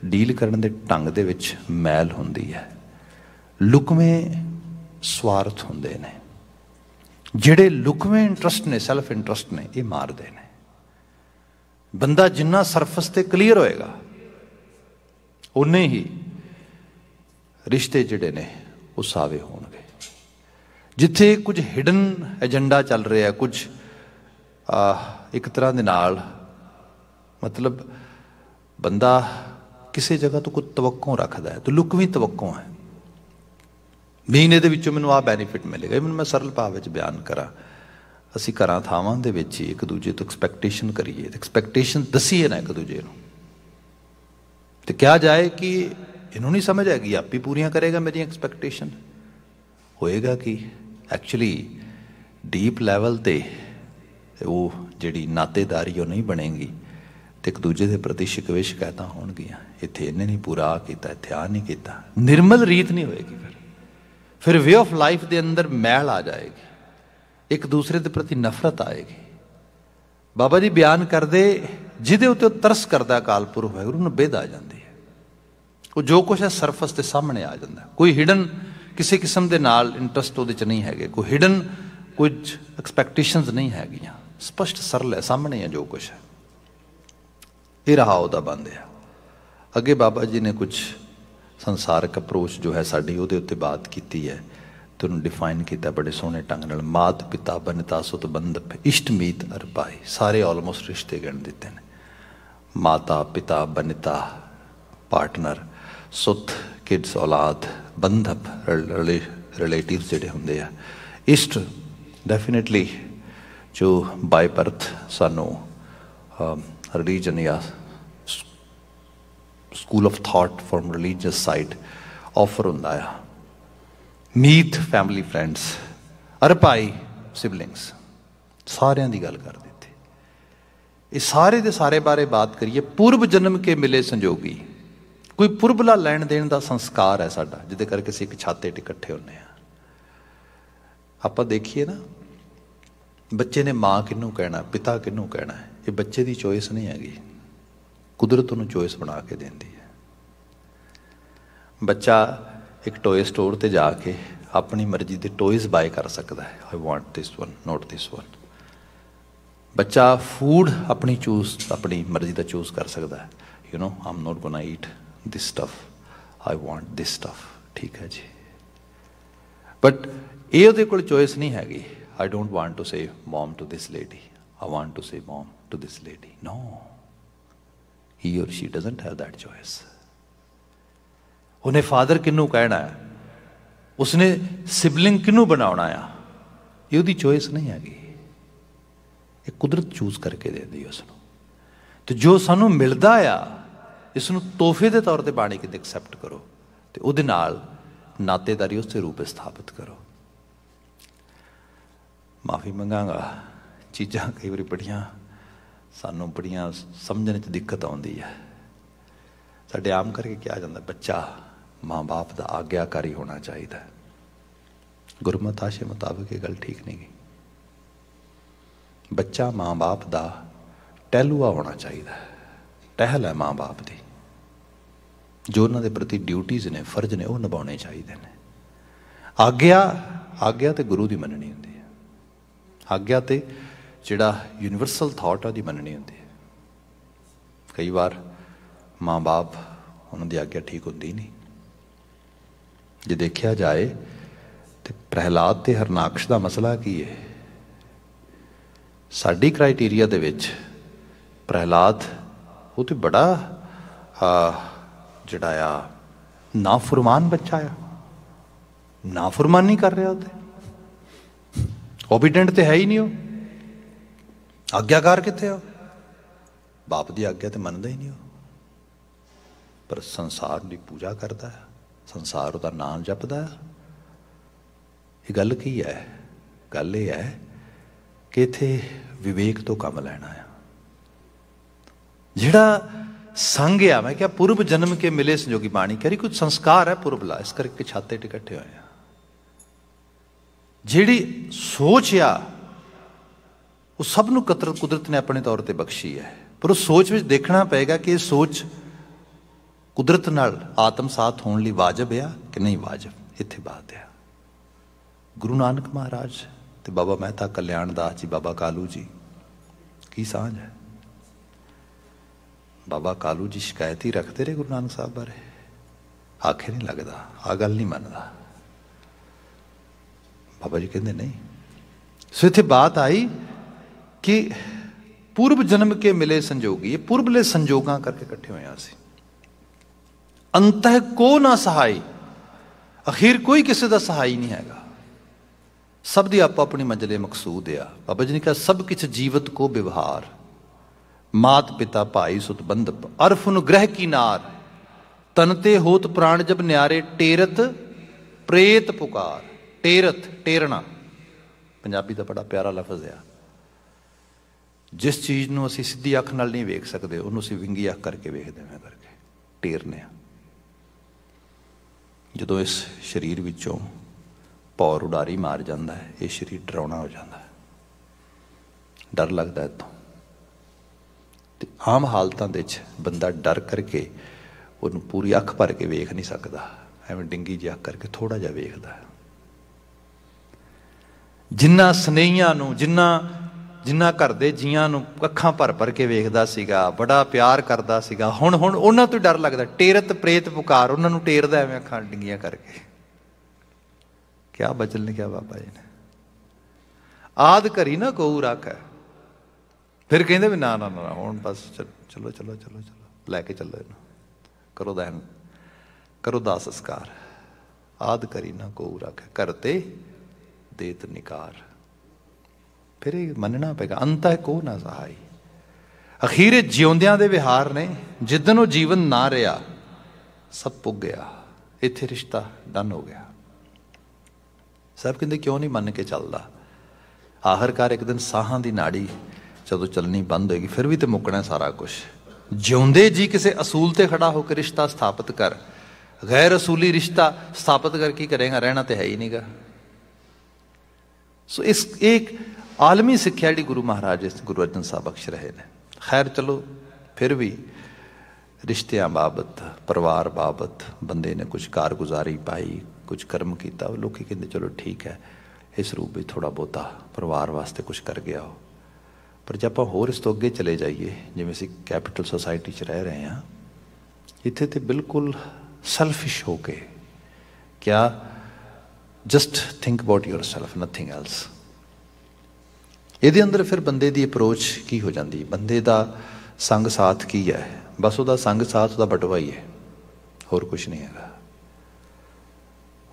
ਡੀਲ ਕਰਨ ਦੇ ਢੰਗ ਦੇ ਵਿੱਚ ਮੈਲ ਹੁੰਦੀ ਹੈ ਲੁਕਵੇਂ ਸਵਾਰਥ ਹੁੰਦੇ ਨੇ ਜਿਹੜੇ ਲੁਕਵੇਂ ਇੰਟਰਸਟ ਨੇ ਸੈਲਫ ਇੰਟਰਸਟ ਨੇ ਇਹ ਮਾਰਦੇ ਨੇ ਬੰਦਾ ਜਿੰਨਾ ਸਰਫਸ ਤੇ ਕਲੀਅਰ ਹੋਏਗਾ ਉਨੇ ਹੀ ਰਿਸ਼ਤੇ ਜਿਹੜੇ ਨੇ ਉਹ ਸਾਵੇ ਹੋਣਗੇ ਜਿੱਥੇ ਕੁਝ ਹਿਡਨ ਏਜੰਡਾ ਚੱਲ ਰਿਹਾ ਕੁਝ ਇੱਕ ਤਰ੍ਹਾਂ ਦੇ ਨਾਲ ਮਤਲਬ ਬੰਦਾ ਕਿਸੇ ਜਗ੍ਹਾ ਤੋਂ ਕੋਈ ਤਵੱਕੋਂ ਰੱਖਦਾ ਹੈ ਤਾਂ ਲੁਕ ਵੀ ਤਵੱਕੋਂ ਹੈ ਮਹੀਨੇ ਦੇ ਵਿੱਚੋਂ ਮੈਨੂੰ ਆ ਬੈਨੀਫਿਟ ਮਿਲੇਗਾ ਇਹਨੂੰ ਮੈਂ ਸਰਲ ਭਾਵ ਵਿੱਚ ਬਿਆਨ ਕਰਾਂ ਅਸੀਂ ਘਰਾਂ ਥਾਵਾਂ ਦੇ ਵਿੱਚ ਇੱਕ ਦੂਜੇ ਤੋਂ ਐਕਸਪੈਕਟੇਸ਼ਨ ਕਰੀਏ ਐਕਸਪੈਕਟੇਸ਼ਨ ਦਸੀਏ ਨਾ ਇੱਕ ਦੂਜੇ ਨੂੰ ਤੇ ਕਿਹਾ ਜਾਏ ਕਿ ਇਹਨੂੰ ਨਹੀਂ ਸਮਝ ਆਏਗੀ ਆਪ ਹੀ ਪੂਰੀਆਂ ਕਰੇਗਾ ਮੇਰੀ ਐਕਸਪੈਕਟੇਸ਼ਨ ਹੋਏਗਾ ਕਿ ਐਕਚੁਅਲੀ ਡੀਪ ਲੈਵਲ ਤੇ ਉਹ ਜਿਹੜੀ ਨਾਤੇਦਾਰੀ ਉਹ ਨਹੀਂ ਬਣੇਗੀ ਤੇ ਇੱਕ ਦੂਜੇ ਦੇ ਪ੍ਰਤੀ ਸ਼ਿਕਵੇ ਸ਼ਿਕਾਇਤਾਂ ਹੋਣਗੀਆਂ ਇੱਥੇ ਇਹਨੇ ਨਹੀਂ ਪੂਰਾ ਆ ਕੀਤਾ ਇੱਥੇ ਆ ਨਹੀਂ ਕੀਤਾ ਨਿਰਮਲ ਰੀਤ ਨਹੀਂ ਹੋਏਗੀ ਫਿਰ ਫਿਰ ਵੇ ਆਫ ਲਾਈਫ ਦੇ ਅੰਦਰ ਮੈਲ ਆ ਜਾਏਗੀ ਇੱਕ ਦੂਸਰੇ ਦੇ ਪ੍ਰਤੀ ਨਫ਼ਰਤ ਆਏਗੀ ਬਾਬਾ ਜੀ ਬਿਆਨ ਕਰਦੇ ਜਿਹਦੇ ਉੱਤੇ ਤਰਸ ਕਰਦਾ ਕਾਲਪੁਰ ਵਾਹਿਗੁਰੂ ਨੂੰ ਬੇਦ ਆ ਜਾਂਦੀ ਹੈ ਉਹ ਜੋ ਕੁਝ ਹੈ ਸਰਫਸ ਤੇ ਸਾਹਮਣੇ ਆ ਜਾਂਦਾ ਕੋਈ ਹਿਡਨ ਕਿਸੇ ਕਿਸਮ ਦੇ ਨਾਲ ਇੰਟਰਸਟ ਉਹਦੇ ਚ ਨਹੀਂ ਹੈਗੇ ਕੋਈ ਹਿਡਨ ਕੁਝ ਐਕਸਪੈਕਟੇਸ਼ਨਸ ਨਹੀਂ ਹੈਗੀਆਂ ਸਪਸ਼ਟ ਸਰਲ ਹੈ ਸਾਹਮਣੇ ਹੈ ਜੋ ਕੁਝ ਹੈ ਇਹ ਰਹਾ ਉਹਦਾ ਬੰਦਿਆ ਅੱਗੇ ਬਾਬਾ ਜੀ ਨੇ ਕੁਝ ਸੰਸਾਰਕ ਅਪਰੋਚ ਜੋ ਹੈ ਸਾਡੀ ਉਹਦੇ ਉੱਤੇ ਬਾਤ ਕੀਤੀ ਹੈ ਤੇ ਉਹਨੂੰ ਡਿਫਾਈਨ ਕੀਤਾ ਬੜੇ ਸੋਹਣੇ ਢੰਗ ਨਾਲ ਮਾਤ ਪਿਤਾ ਬਨਤਾ ਸੁਤ ਬੰਧ ਇਸ਼ਟ ਮੀਤ ਅਰਪਾਈ ਸਾਰੇ ਆਲਮੋਸਟ ਰਿਸ਼ਤੇ ਗਣ ਦਿੱਤੇ ਨੇ ਮਾਤਾ ਪਿਤਾ ਬਨਿਤਾ ਪਾਰਟਨਰ ਸੁੱਤ ਕਿਡਸ ਔਲਾਦ ਬੰਧਪ ਰਿਲੇਟਿਵਸ ਜਿਹੜੇ ਹੁੰਦੇ ਆ ਇਸ਼ਟ ਡੈਫੀਨਿਟਲੀ ਜੋ ਬਾਈ ਬਰਥ ਸਾਨੂੰ ਰਿਲੀਜੀਅਨ ਜਾਂ school of thought from religious side offer ਹੁੰਦਾ ਆ ਮੀਟ ਫੈਮਿਲੀ ਫਰੈਂਡਸ ਅਰ ਭਾਈ ਸਿਬਲਿੰਗਸ ਸਾਰਿਆਂ ਦੀ ਗੱਲ ਕਰਦਾ ਇਹ ਸਾਰੇ ਦੇ ਸਾਰੇ ਬਾਰੇ ਬਾਤ ਕਰੀਏ ਪੂਰਬ ਜਨਮ ਕੇ ਮਿਲੇ ਸੰਜੋਗੀ ਕੋਈ ਪੁਰਬਲਾ ਲੈਣ ਦੇਣ ਦਾ ਸੰਸਕਾਰ ਹੈ ਸਾਡਾ ਜਿਹਦੇ ਕਰਕੇ ਅਸੀਂ ਇੱਕ ਛਾਤੇ 'ਤੇ ਇਕੱਠੇ ਹੁੰਨੇ ਆ ਆਪਾਂ ਦੇਖੀਏ ਨਾ ਬੱਚੇ ਨੇ ਮਾਂ ਕਿਹਨੂੰ ਕਹਿਣਾ ਪਿਤਾ ਕਿਹਨੂੰ ਕਹਿਣਾ ਇਹ ਬੱਚੇ ਦੀ ਚੋਇਸ ਨਹੀਂ ਹੈਗੀ ਕੁਦਰਤ ਉਹਨੂੰ ਚੋਇਸ ਬਣਾ ਕੇ ਦਿੰਦੀ ਹੈ ਬੱਚਾ ਇੱਕ ਟੋਏ ਸਟੋਰ ਤੇ ਜਾ ਕੇ ਆਪਣੀ ਮਰਜ਼ੀ ਦੇ ਟੋਇਸ ਬਾਏ ਕਰ ਸਕਦਾ ਹੈ I want this one not this one ਬੱਚਾ ਫੂਡ ਆਪਣੀ ਚੂਸ ਆਪਣੀ ਮਰਜ਼ੀ ਦਾ ਚੂਸ ਕਰ ਸਕਦਾ ਹੈ you know I'm not gonna eat this stuff I want this stuff ਠੀਕ ਹੈ ਜੀ ਬਟ ਇਹ ਉਹਦੇ ਕੋਲ ਚੋਇਸ ਨਹੀਂ ਹੈਗੀ I don't want to say mom to this lady I want to say mom to this lady no he or she doesn't have that choice ਉਹਨੇ father ਕਿੰਨੂੰ ਕਹਿਣਾ ਹੈ ਉਸਨੇ ਸਿਬਲਿੰਗ ਕਿੰਨੂੰ ਬਣਾਉਣਾ ਆ ਇਹ ਉਹਦੀ ਚੋਇਸ ਨਹੀਂ ਹੈਗੀ ਇਹ ਕੁਦਰਤ ਚੂਜ਼ ਕਰਕੇ ਦਿੰਦੀ ਉਸ ਨੂੰ ਤੇ ਜੋ ਸਾਨੂੰ ਮਿਲਦਾ ਆ ਇਸ ਨੂੰ ਤੋਹਫੇ ਦੇ ਤੌਰ ਤੇ ਬਾਣੀ ਤੇ ਐਕਸੈਪਟ ਕਰੋ ਤੇ ਉਹਦੇ ਨਾਲ ਨਾਤੇਦਾਰੀ ਉਸ ਤੇ ਰੂਪ ਸਥਾਪਿਤ ਕਰੋ ਮਾਫੀ ਮੰਗਾਂਗਾ ਚੀਜ਼ਾਂ ਕਈ ਵਾਰੀ ਬੜੀਆਂ ਸਾਨੂੰ ਬੜੀਆਂ ਸਮਝਣ 'ਚ ਦਿੱਕਤ ਆਉਂਦੀ ਹੈ ਸਾਡੇ ਆਮ ਕਰਕੇ ਕਿਹਾ ਜਾਂਦਾ ਬੱਚਾ ਮਾਂ-ਬਾਪ ਦਾ ਆਗਿਆਕਾਰੀ ਹੋਣਾ ਚਾਹੀਦਾ ਗੁਰਮਤਾਸ਼ੇ ਆਸ਼ੇ ਮੁਤਾਬਕ ਇਹ ਗੱਲ ਠੀਕ ਨਹੀਂ ਗਈ ਬੱਚਾ ਮਾਂ-ਬਾਪ ਦਾ ਟਹਿਲੂਆ ਹੋਣਾ ਚਾਹੀਦਾ ਹੈ ਟਹਿਲ ਹੈ ਮਾਂ-ਬਾਪ ਦੀ ਜੋ ਉਹਨਾਂ ਦੇ ਪ੍ਰਤੀ ਡਿਊਟੀਆਂ ਨੇ ਫਰਜ਼ ਨੇ ਉਹ ਨਿਭਾਉਣੇ ਚਾਹੀਦੇ ਨੇ ਆਗਿਆ ਆਗਿਆ ਤੇ ਗੁਰੂ ਦੀ ਮੰਨਣੀ ਹੁੰਦੀ ਹੈ ਆਗਿਆ ਤੇ ਜਿਹੜਾ ਯੂਨੀਵਰਸਲ ਥਾਟ ਆ ਦੀ ਮੰਨਣੀ ਹੁੰਦੀ ਹੈ ਕਈ ਵਾਰ ਮਾਂ-ਬਾਪ ਉਹਨਾਂ ਦੀ ਆਗਿਆ ਠੀਕ ਹੁੰਦੀ ਨਹੀਂ ਜੇ ਦੇਖਿਆ ਜਾਏ ਤੇ ਪ੍ਰਹਿਲਾਦ ਤੇ ਹਰਨਾਕਸ਼ ਦਾ ਮਸਲਾ ਕੀ ਹੈ ਸਾਡੀ ਕ੍ਰਾਈਟੇਰੀਆ ਦੇ ਵਿੱਚ ਪ੍ਰਹਿਲਾਦ ਉਹ ਤੇ ਬੜਾ ਜਿਹੜਾ ਆ ਨਾਫਰਮਾਨ ਬੱਚਾ ਆ ਨਾਫਰਮਾਨੀ ਕਰ ਰਿਹਾ ਉਹ ਤੇ ਓਬੀਡੈਂਟ ਤੇ ਹੈ ਹੀ ਨਹੀਂ ਉਹ ਆਗਿਆਕਾਰ ਕਿੱਥੇ ਆ ਬਾਪ ਦੀ ਆਗਿਆ ਤੇ ਮੰਨਦਾ ਹੀ ਨਹੀਂ ਉਹ ਪਰ ਸੰਸਾਰ ਦੀ ਪੂਜਾ ਕਰਦਾ ਹੈ ਸੰਸਾਰ ਉਹਦਾ ਨਾਮ ਜਪਦਾ ਹੈ ਇਹ ਗੱਲ ਕੀ ਹੈ ਗੱਲ ਇਹ ਹੈ ਕਿ ਇਥੇ ਵਿਵੇਕ ਤੋਂ ਕੰਮ ਲੈਣਾ ਆ ਜਿਹੜਾ ਸੰਗ ਆ ਮੈਂ ਕਿਹਾ ਪੁਰਬ ਜਨਮ ਕੇ ਮਿਲੇ ਸੰਜੋਗੀ ਬਾਣੀ ਕਰੀ ਕੁਝ ਸੰਸਕਾਰ ਹੈ ਪੁਰਬਲਾ ਇਸ ਕਰਕੇ ਛਾਤੇ ਟਿਕੱਠੇ ਹੋਏ ਆ ਜਿਹੜੀ ਸੋਚ ਆ ਉਹ ਸਭ ਨੂੰ ਕਤਰ ਕੁਦਰਤ ਨੇ ਆਪਣੇ ਤੌਰ ਤੇ ਬਖਸ਼ੀ ਹੈ ਪਰ ਉਹ ਸੋਚ ਵਿੱਚ ਦੇਖਣਾ ਪਏਗਾ ਕਿ ਇਹ ਸੋਚ ਕੁਦਰਤ ਨਾਲ ਆਤਮ ਸਾਥ ਹੋਣ ਲਈ ਵਾਜਬ ਆ ਕਿ ਨਹੀਂ ਵਾਜਬ ਇੱਥੇ ਬਾਤ ਆ ਗੁਰੂ ਨਾਨਕ ਮਹਾਰਾਜ ਤੇ ਬਾਬਾ ਮਹਿਤਾ ਕਲਿਆਣ ਦਾਸ ਜੀ ਬਾਬਾ ਕਾਲੂ ਜੀ ਕੀ ਸਾਂਝ ਹੈ ਬਾਬਾ ਕਾਲੂ ਜੀ ਸ਼ਿਕਾਇਤ ਹੀ ਰੱਖਦੇ ਰਹੇ ਗੁਰੂ ਨਾਨਕ ਸਾਹਿਬ ਬਾਰੇ ਆਖੇ ਨਹੀਂ ਲੱਗਦਾ ਆ ਗੱਲ ਨਹੀਂ ਮੰਨਦਾ ਬਾਬਾ ਜੀ ਕਹਿੰਦੇ ਨਹੀਂ ਸੋ ਇੱਥੇ ਬਾਤ ਆਈ ਕਿ ਪੂਰਬ ਜਨਮ ਕੇ ਮਿਲੇ ਸੰਜੋਗੀ ਇਹ ਪੁਰਬਲੇ ਸੰਜੋਗਾਂ ਕਰਕੇ ਇਕੱਠੇ ਹੋਇਆ ਸੀ ਅੰਤਹ ਕੋ ਨਾ ਸਹਾਈ ਅਖੀਰ ਕੋਈ ਕਿਸੇ ਦਾ ਸਹਾਈ ਨਹੀਂ ਹੈਗਾ ਸਭ ਦੀ ਆਪੋ ਆਪਣੀ ਮੰਜ਼ਲੇ ਮਕਸੂਦ ਆ ਬਾਬਾ ਜੀ ਨੇ ਕਿਹਾ ਸਭ ਕਿਛ ਜੀਵਤ ਕੋ ਵਿਵਹਾਰ ਮਾਤ ਪਿਤਾ ਭਾਈ ਸੁਤ ਬੰਧਪ ਨੂੰ ਗ੍ਰਹਿ ਕੀ ਨਾਰ ਤਨ ਤੇ ਹੋਤ ਪ੍ਰਾਣ ਜਬ ਨਿਆਰੇ ਟੇਰਤ ਪ੍ਰੇਤ ਪੁਕਾਰ ਟੇਰਤ ਟੇਰਣਾ ਪੰਜਾਬੀ ਦਾ ਬੜਾ ਪਿਆਰਾ ਲਫ਼ਜ਼ ਆ ਜਿਸ ਚੀਜ਼ ਨੂੰ ਅਸੀਂ ਸਿੱਧੀ ਅੱਖ ਨਾਲ ਨਹੀਂ ਵੇਖ ਸਕਦੇ ਉਹਨੂੰ ਅਸੀਂ ਵਿੰਗੀ ਅੱਖ ਕਰਕੇ ਵੇਖਦੇ ਹਾਂ ਕਰਕੇ ਟੇਰਨੇ ਆ ਜਦੋਂ ਇਸ ਸਰੀਰ ਵਿੱਚੋਂ ਪੌਰ ਉਡਾਰੀ ਮਾਰ ਜਾਂਦਾ ਹੈ ਇਹ ਸ਼ਰੀਰ ਡਰਾਉਣਾ ਹੋ ਜਾਂਦਾ ਹੈ ਡਰ ਲੱਗਦਾ ਹੈ ਤੋਂ ਤੇ ਆਮ ਹਾਲਤਾਂ ਦੇ ਵਿੱਚ ਬੰਦਾ ਡਰ ਕਰਕੇ ਉਹਨੂੰ ਪੂਰੀ ਅੱਖ ਭਰ ਕੇ ਵੇਖ ਨਹੀਂ ਸਕਦਾ ਐਵੇਂ ਡਿੰਗੀ ਜਿਹਾ ਕਰਕੇ ਥੋੜਾ ਜਿਹਾ ਵੇਖਦਾ ਜਿੰਨਾ ਸਨੇਹੀਆਂ ਨੂੰ ਜਿੰਨਾ ਜਿੰਨਾ ਘਰ ਦੇ ਜੀਆਂ ਨੂੰ ਅੱਖਾਂ ਭਰ ਭਰ ਕੇ ਵੇਖਦਾ ਸੀਗਾ ਬੜਾ ਪਿਆਰ ਕਰਦਾ ਸੀਗਾ ਹੁਣ ਹੁਣ ਉਹਨਾਂ ਤੋਂ ਡਰ ਲੱਗਦਾ ਟੇਰਤ ਪ੍ਰੇਤ ਪੁਕਾਰ ਉਹਨਾਂ ਨੂੰ ਟੇਰਦਾ ਐਵੇਂ ਅੱਖਾਂ ਡਿੰਗੀਆਂ ਕਰਕੇ ਕਿਆ ਬਚਨ ਲਿਖਿਆ ਬਾਬਾ ਜੀ ਨੇ ਆਦ ਘਰੀ ਨਾ ਕੋਉ ਰੱਖ ਫਿਰ ਕਹਿੰਦੇ ਵੀ ਨਾ ਨਾ ਨਾ ਹੁਣ ਬਸ ਚਲੋ ਚਲੋ ਚਲੋ ਚਲੋ ਲੈ ਕੇ ਚੱਲੋ ਇਹਨੂੰ ਕਰੋ ਦਾਨ ਕਰੋ ਦਾ ਸੰਸਕਾਰ ਆਦ ਕਰੀ ਨਾ ਕੋਉ ਰੱਖ ਕਰਤੇ ਦੇਤ ਨਿਕਾਰ ਫਿਰ ਇਹ ਮੰਨਣਾ ਪੈਗਾ ਅੰਤ ਹੈ ਕੋ ਨਾ ਸਹਾਈ ਅਖੀਰ ਜਿਉਂਦਿਆਂ ਦੇ ਵਿਹਾਰ ਨੇ ਜਿੱਦਨ ਉਹ ਜੀਵਨ ਨਾ ਰਿਹਾ ਸਭ ਪੁੱਗ ਗਿਆ ਇੱਥੇ ਰਿਸ਼ਤਾ ਡਨ ਹੋ ਗਿਆ ਸਾਹਿਬ ਕਹਿੰਦੇ ਕਿਉਂ ਨਹੀਂ ਮੰਨ ਕੇ ਚੱਲਦਾ ਆਖਰਕਾਰ ਇੱਕ ਦਿਨ ਸਾਹਾਂ ਦੀ ਨਾੜੀ ਜਦੋਂ ਚੱਲਣੀ ਬੰਦ ਹੋਏਗੀ ਫਿਰ ਵੀ ਤੇ ਮੁੱਕਣਾ ਸਾਰਾ ਕੁਝ ਜਿਉਂਦੇ ਜੀ ਕਿਸੇ ਅਸੂਲ ਤੇ ਖੜਾ ਹੋ ਕੇ ਰਿਸ਼ਤਾ ਸਥਾਪਿਤ ਕਰ ਗੈਰ ਅਸੂਲੀ ਰਿਸ਼ਤਾ ਸਥਾਪਿਤ ਕਰ ਕੀ ਕਰੇਗਾ ਰਹਿਣਾ ਤੇ ਹੈ ਹੀ ਨਹੀਂਗਾ ਸੋ ਇਸ ਇੱਕ ਆਲਮੀ ਸਿੱਖਿਆ ਜਿਹੜੀ ਗੁਰੂ ਮਹਾਰਾਜ ਇਸ ਗੁਰੂ ਅਰਜਨ ਸਾਹਿਬ ਬਖਸ਼ ਰਹੇ ਨੇ ਖੈਰ ਚਲੋ ਫਿਰ ਵੀ ਰਿਸ਼ਤਿਆਂ ਬਾਬਤ ਪਰਿਵਾਰ ਬਾਬਤ ਬੰਦੇ ਨੇ ਕੁਝ ਕਾਰਗੁਜ਼ਾਰੀ ਪਾਈ ਕੁਝ ਕਰਮ ਕੀਤਾ ਉਹ ਲੋਕੀ ਕਹਿੰਦੇ ਚਲੋ ਠੀਕ ਹੈ ਇਸ ਰੂਪ ਵਿੱਚ ਥੋੜਾ ਬੋਤਾ ਪਰਿਵਾਰ ਵਾਸਤੇ ਕੁਝ ਕਰ ਗਿਆ ਹੋ ਪਰ ਜੇ ਆਪਾਂ ਹੋਰ ਇਸ ਤੋਂ ਅੱਗੇ ਚਲੇ ਜਾਈਏ ਜਿਵੇਂ ਅਸੀਂ ਕੈਪੀਟਲ ਸੋਸਾਇਟੀ 'ਚ ਰਹਿ ਰਹੇ ਹਾਂ ਇੱਥੇ ਤੇ ਬਿਲਕੁਲ ਸੈਲਫਿਸ਼ ਹੋ ਕੇ ਕਿਆ just think about yourself nothing else ਇਹਦੇ ਅੰਦਰ ਫਿਰ ਬੰਦੇ ਦੀ ਅਪਰੋਚ ਕੀ ਹੋ ਜਾਂਦੀ ਬੰਦੇ ਦਾ ਸੰਗ ਸਾਥ ਕੀ ਹੈ ਬਸ ਉਹਦਾ ਸੰਗ ਸਾਥ ਉਹਦਾ ਬਟਵਾਈ ਹੈ ਹੋਰ ਕੁਝ ਨਹੀਂ ਹੈਗਾ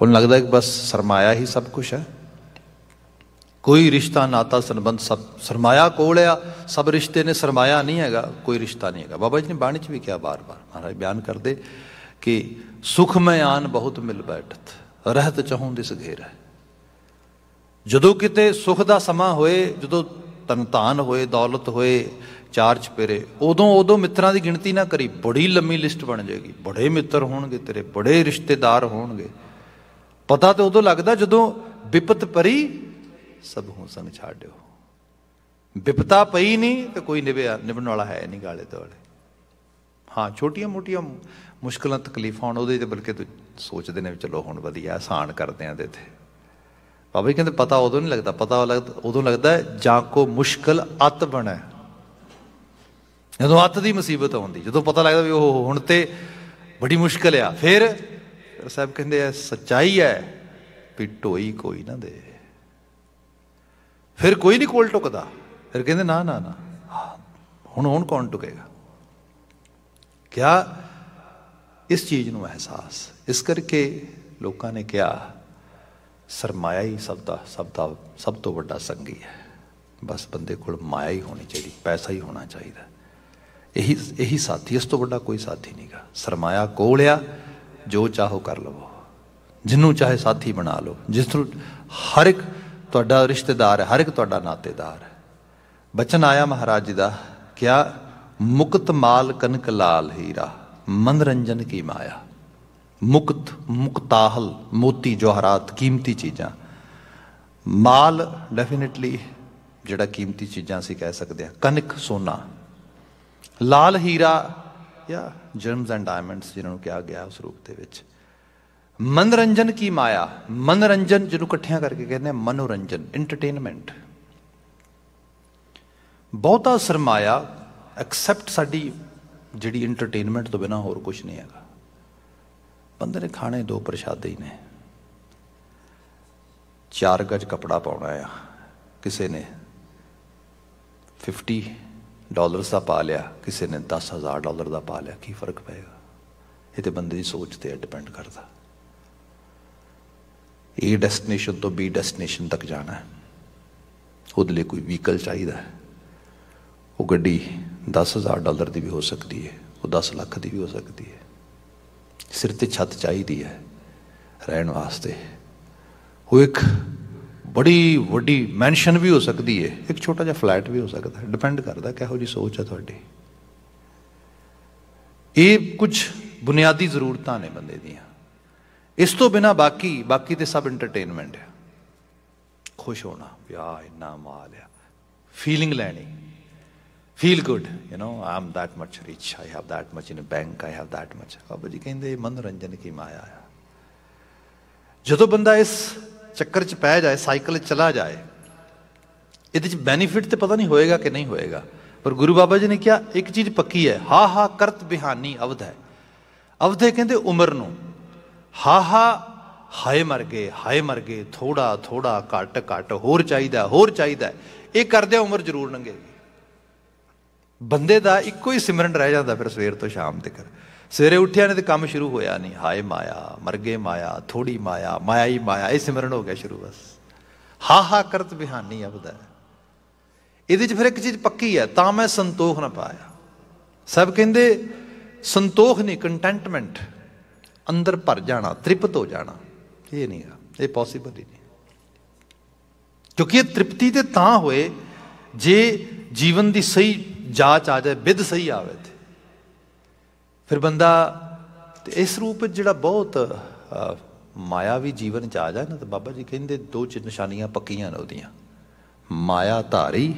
ਹੁਣ ਲੱਗਦਾ ਕਿ ਬਸ ਸਰਮਾਇਆ ਹੀ ਸਭ ਕੁਝ ਹੈ ਕੋਈ ਰਿਸ਼ਤਾ ਨਾਤਾ ਸੰਬੰਧ ਸਭ ਸਰਮਾਇਆ ਕੋਲ ਆ ਸਭ ਰਿਸ਼ਤੇ ਨੇ ਸਰਮਾਇਆ ਨਹੀਂ ਹੈਗਾ ਕੋਈ ਰਿਸ਼ਤਾ ਨਹੀਂ ਹੈਗਾ ਬਾਬਾ ਜੀ ਨੇ ਬਾਣੀ ਚ ਵੀ ਕਿਹਾ ਬਾਰ-ਬਾਰ ਮਹਾਰਾਜ ਬਿਆਨ ਕਰਦੇ ਕਿ ਸੁਖ ਮੈਂ ਆਨ ਬਹੁਤ ਮਿਲ ਬੈਠਤ ਰਹਿਤ ਚਾਹੂੰ ਦਿਸ ਘੇਰਾ ਜਦੋਂ ਕਿਤੇ ਸੁਖ ਦਾ ਸਮਾਂ ਹੋਏ ਜਦੋਂ ਤਨਤਾਨ ਹੋਏ ਦੌਲਤ ਹੋਏ ਚਾਰ ਚਪੇਰੇ ਉਦੋਂ ਉਦੋਂ ਮਿੱਤਰਾਂ ਦੀ ਗਿਣਤੀ ਨਾ ਕਰੀ ਬੜੀ ਲੰਮੀ ਲਿਸਟ ਬਣ ਜਾਏਗੀ ਬੜੇ ਮਿੱਤਰ ਹੋਣਗੇ ਤੇਰੇ ਬੜੇ ਰਿਸ਼ਤੇਦਾਰ ਹੋਣਗੇ ਪਤਾ ਤੇ ਉਦੋਂ ਲੱਗਦਾ ਜਦੋਂ ਵਿਪਤ ਪਰੀ ਸਭ ਹੋਂ ਸੰਗ ਛਾੜਿਓ ਵਿਪਤਾ ਪਈ ਨਹੀਂ ਤੇ ਕੋਈ ਨਿਭਿਆ ਨਿਭਣ ਵਾਲਾ ਹੈ ਨਹੀਂ ਗਾਲੇ ਦੋਲੇ ਹਾਂ ਛੋਟੀਆਂ ਮੋਟੀਆਂ ਮੁਸ਼ਕਲਾਂ ਤਕਲੀਫਾਂ ਹੁਣ ਉਹਦੇ ਤੇ ਬਲਕਿ ਤੂੰ ਸੋਚਦੇ ਨੇ ਚਲੋ ਹੁਣ ਵਧੀਆ ਆਸਾਨ ਕਰਦੇ ਆਂ ਦੇ ਤੇ ਬਾਬਾ ਕਹਿੰਦੇ ਪਤਾ ਉਦੋਂ ਨਹੀਂ ਲੱਗਦਾ ਪਤਾ ਉਦੋਂ ਲੱਗਦਾ ਜਾਂ ਕੋ ਮੁਸ਼ਕਲ ਅਤ ਬਣਾ ਜਦੋਂ ਅਤ ਦੀ ਮੁਸੀਬਤ ਆਉਂਦੀ ਜਦੋਂ ਪਤਾ ਲੱਗਦਾ ਵੀ ਉਹ ਹੁਣ ਤੇ ਬੜੀ ਮੁਸ਼ਕਲ ਆ ਫਿਰ ਸਾਹਿਬ ਕਹਿੰਦੇ ਐ ਸਚਾਈ ਐ ਵੀ ਢੋਈ ਕੋਈ ਨਾ ਦੇ ਫਿਰ ਕੋਈ ਨਹੀਂ ਕੋਲ ਟੁਕਦਾ ਫਿਰ ਕਹਿੰਦੇ ਨਾ ਨਾ ਨਾ ਹੁਣ ਹੁਣ ਕੌਣ ਟੁਕੇਗਾ ਕਿਆ ਇਸ ਚੀਜ਼ ਨੂੰ ਅਹਿਸਾਸ ਇਸ ਕਰਕੇ ਲੋਕਾਂ ਨੇ ਕਿਹਾ ਸਰਮਾਇਆ ਹੀ ਸਭ ਦਾ ਸਭ ਦਾ ਸਭ ਤੋਂ ਵੱਡਾ ਸੰਗੀ ਹੈ ਬਸ ਬੰਦੇ ਕੋਲ ਮਾਇਆ ਹੀ ਹੋਣੀ ਚਾਹੀਦੀ ਪੈਸਾ ਹੀ ਹੋਣਾ ਚਾਹੀਦਾ ਇਹੀ ਇਹੀ ਸਾਥੀ ਇਸ ਤੋਂ ਵੱਡਾ ਕੋਈ ਸਾਥੀ ਨਹੀਂਗਾ ਸਰਮਾਇਆ ਕੋਲ ਆ ਜੋ ਚਾਹੋ ਕਰ ਲਵੋ ਜਿੰਨੂੰ ਚਾਹੇ ਸਾਥੀ ਬਣਾ ਲਓ ਜਿਸ ਨੂੰ ਹਰ ਇੱਕ ਤੁਹਾਡਾ ਰਿਸ਼ਤੇਦਾਰ ਹੈ ਹਰ ਇੱਕ ਤੁਹਾਡਾ ਨਾਤੇਦਾਰ ਹੈ ਬਚਨ ਆਇਆ ਮਹਾਰਾਜ ਜੀ ਦਾ ਕਿਆ ਮੁਕਤ ਮਾਲ ਕਨਕ ਲਾਲ ਹੀਰਾ ਮਨਰੰਜਨ ਕੀ ਮਾਇਆ ਮੁਕਤ ਮੁਕਤਾਹਲ ਮੋਤੀ ਜਵਾਹਰਾਤ ਕੀਮਤੀ ਚੀਜ਼ਾਂ ਮਾਲ ਡੈਫੀਨਿਟਲੀ ਜਿਹੜਾ ਕੀਮਤੀ ਚੀਜ਼ਾਂ ਸੀ ਕਹਿ ਸਕਦੇ ਆ ਕਨਕ ਸੋਨਾ ਲਾਲ ਹੀਰਾ ਕਿਹਾ ਜਰਮਸ ਐਂਡ ਡਾਇਮੰਡਸ ਜਿਹਨਾਂ ਨੂੰ ਕਿਹਾ ਗਿਆ ਉਸ ਰੂਪ ਦੇ ਵਿੱਚ ਮਨੋਰੰਜਨ ਕੀ ਮਾਇਆ ਮਨੋਰੰਜਨ ਜਿਹਨੂੰ ਇਕੱਠਿਆਂ ਕਰਕੇ ਕਹਿੰਦੇ ਮਨੋਰੰਜਨ ਐਂਟਰਟੇਨਮੈਂਟ ਬਹੁਤਾ ਸਰਮਾਇਆ ਐਕਸੈਪਟ ਸਾਡੀ ਜਿਹੜੀ ਐਂਟਰਟੇਨਮੈਂਟ ਤੋਂ ਬਿਨਾ ਹੋਰ ਕੁਝ ਨਹੀਂ ਹੈਗਾ ਬੰਦੇ ਨੇ ਖਾਣੇ ਦੋ ਪ੍ਰਸ਼ਾਦੇ ਹੀ ਨੇ ਚਾਰ ਗਜ ਕਪੜਾ ਪਾਉਣਾ ਆ ਕਿਸੇ ਨੇ 50 ਡਾਲਰਸ ਦਾ ਪਾ ਲਿਆ ਕਿਸੇ ਨੇ 10000 ਡਾਲਰ ਦਾ ਪਾ ਲਿਆ ਕੀ ਫਰਕ ਪਏਗਾ ਇਹ ਤੇ ਬੰਦੇ ਦੀ ਸੋਚ ਤੇ ਡਿਪੈਂਡ ਕਰਦਾ ਏ ਡੈਸਟੀਨੇਸ਼ਨ ਤੋਂ ਬੀ ਡੈਸਟੀਨੇਸ਼ਨ ਤੱਕ ਜਾਣਾ ਹੈ ਉਹਦੇ ਲਈ ਕੋਈ ਵਹੀਕਲ ਚਾਹੀਦਾ ਹੈ ਉਹ ਗੱਡੀ 10000 ਡਾਲਰ ਦੀ ਵੀ ਹੋ ਸਕਦੀ ਹੈ ਉਹ 10 ਲੱਖ ਦੀ ਵੀ ਹੋ ਸਕਦੀ ਹੈ ਸਿਰ ਤੇ ਛੱਤ ਚਾਹੀਦੀ ਹੈ ਰਹਿਣ ਵਾਸਤੇ ਉਹ ਇੱਕ ਬੜੀ ਵੱਡੀ ਮੈਂਸ਼ਨ ਵੀ ਹੋ ਸਕਦੀ ਹੈ ਇੱਕ ਛੋਟਾ ਜਿਹਾ ਫਲੈਟ ਵੀ ਹੋ ਸਕਦਾ ਡਿਪੈਂਡ ਕਰਦਾ ਕਿਹੋ ਜੀ ਸੋਚ ਹੈ ਤੁਹਾਡੀ ਇਹ ਕੁਝ ਬੁਨਿਆਦੀ ਜ਼ਰੂਰਤਾਂ ਨੇ ਬੰਦੇ ਦੀਆਂ ਇਸ ਤੋਂ ਬਿਨਾ ਬਾਕੀ ਬਾਕੀ ਤੇ ਸਭ ਐਂਟਰਟੇਨਮੈਂਟ ਹੈ ਖੁਸ਼ ਹੋਣਾ ਯਾ ਇੰਨਾ ਮਾਲ ਆ ਫੀਲਿੰਗ ਲੈਣੀ feel good you know I'm that much rich I have that much in a bank I have that much ਬਾਬਾ ਜੀ ਕਹਿੰਦੇ ਮਨੋਰੰਜਨ ਕੀ ਮਾਇਆ ਹੈ ਜਦੋਂ ਬੰਦਾ ਇਸ ਚੱਕਰ 'ਚ ਪੈ ਜਾਏ ਸਾਈਕਲ 'ਚ ਚਲਾ ਜਾਏ ਇਹਦੇ 'ਚ ਬੈਨੀਫਿਟ ਤੇ ਪਤਾ ਨਹੀਂ ਹੋਏਗਾ ਕਿ ਨਹੀਂ ਹੋਏਗਾ ਪਰ ਗੁਰੂ ਬਾਬਾ ਜੀ ਨੇ ਕਿਹਾ ਇੱਕ ਚੀਜ਼ ਪੱਕੀ ਹੈ ਹਾ ਹਾ ਕਰਤ ਬਿਹਾਨੀ ਅਵਧ ਹੈ ਅਵਧੇ ਕਹਿੰਦੇ ਉਮਰ ਨੂੰ ਹਾ ਹਾ ਹਾਏ ਮਰ ਗਏ ਹਾਏ ਮਰ ਗਏ ਥੋੜਾ ਥੋੜਾ ਘਟ ਘਟ ਹੋਰ ਚਾਹੀਦਾ ਹੋਰ ਚਾਹੀਦਾ ਇਹ ਕਰਦੇ ਉਮਰ ਜ਼ਰੂਰ ਲੰਘੇਗੀ ਬੰਦੇ ਦਾ ਇੱਕੋ ਹੀ ਸਿਮਰਨ ਰਹਿ ਜਾਂਦਾ ਫਿਰ ਸਵੇਰ ਤੋਂ ਸ਼ਾਮ ਤੱਕ ਸਵੇਰੇ ਉੱਠਿਆ ਨੇ ਤੇ ਕੰਮ ਸ਼ੁਰੂ ਹੋਇਆ ਨਹੀਂ ਹਾਏ ਮਾਇਆ ਮਰਗੇ ਮਾਇਆ ਥੋੜੀ ਮਾਇਆ ਮਾਇਆ ਹੀ ਮਾਇਆ ਇਹ ਸਿਮਰਨ ਹੋ ਗਿਆ ਸ਼ੁਰੂ ਬਸ ਹਾ ਹਾ ਕਰਤ ਬਿਹਾਨੀ ਅਬਦਾ ਇਹਦੇ 'ਚ ਫਿਰ ਇੱਕ ਚੀਜ਼ ਪੱਕੀ ਹੈ ਤਾਂ ਮੈਂ ਸੰਤੋਖ ਨਾ ਪਾਇਆ ਸਭ ਕਹਿੰਦੇ ਸੰਤੋਖ ਨਹੀਂ ਕੰਟੈਂਟਮੈਂਟ ਅੰਦਰ ਭਰ ਜਾਣਾ ਤ੍ਰਿਪਤ ਹੋ ਜਾਣਾ ਇਹ ਨਹੀਂ ਇਹ ਪੋਸੀਬਲ ਹੀ ਨਹੀਂ ਕਿਉਂਕਿ ਇਹ ਤ੍ਰਿਪਤੀ ਤੇ ਤਾਂ ਹੋਏ ਜੇ ਜੀਵਨ ਦੀ ਸਹੀ ਜਾਂਚ ਆ ਜਾਏ ਵਿਦ ਸਹੀ ਆਵੇ ਫਿਰ ਬੰਦਾ ਇਸ ਰੂਪ ਜਿਹੜਾ ਬਹੁਤ ਮਾਇਆ ਵੀ ਜੀਵਨ ਚ ਆ ਜਾਏ ਨਾ ਤਾਂ ਬਾਬਾ ਜੀ ਕਹਿੰਦੇ ਦੋ ਚ ਨਿਸ਼ਾਨੀਆਂ ਪੱਕੀਆਂ ਨੇ ਉਹਦੀਆਂ ਮਾਇਆ ਧਾਰੀ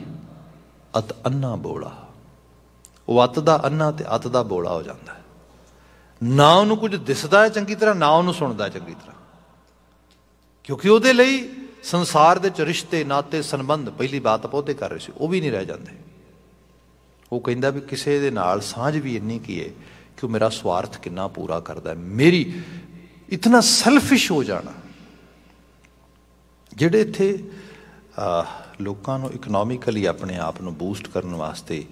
ਅਤ ਅੰਨਾ ਬੋਲਾ ਉਹ ਅਤ ਦਾ ਅੰਨਾ ਤੇ ਅਤ ਦਾ ਬੋਲਾ ਹੋ ਜਾਂਦਾ ਨਾ ਉਹਨੂੰ ਕੁਝ ਦਿਸਦਾ ਹੈ ਚੰਗੀ ਤਰ੍ਹਾਂ ਨਾ ਉਹਨੂੰ ਸੁਣਦਾ ਚੰਗੀ ਤਰ੍ਹਾਂ ਕਿਉਂਕਿ ਉਹਦੇ ਲਈ ਸੰਸਾਰ ਦੇ ਚ ਰਿਸ਼ਤੇ ਨਾਤੇ ਸੰਬੰਧ ਪਹਿਲੀ ਬਾਤ ਪੋਤੇ ਉਹਦੇ ਕਰ ਰਹੇ ਸੀ ਉਹ ਵੀ ਨਹੀਂ ਰਹਿ ਜਾਂਦੇ ਉਹ ਕਹਿੰਦਾ ਵੀ ਕਿਸੇ ਦੇ ਨਾਲ ਸਾਂਝ ਵੀ ਇੰਨੀ ਕੀ ਹੈ ਕਿ ਉਹ ਮੇਰਾ ਸਵਾਰਥ ਕਿੰਨਾ ਪੂਰਾ ਕਰਦਾ ਹੈ ਮੇਰੀ ਇਤਨਾ ਸੈਲਫਿਸ਼ ਹੋ ਜਾਣਾ ਜਿਹੜੇ ਇੱਥੇ ਲੋਕਾਂ ਨੂੰ ਇਕਨੋਮਿਕਲੀ ਆਪਣੇ ਆਪ ਨੂੰ ਬੂਸਟ ਕਰਨ ਵਾਸਤੇ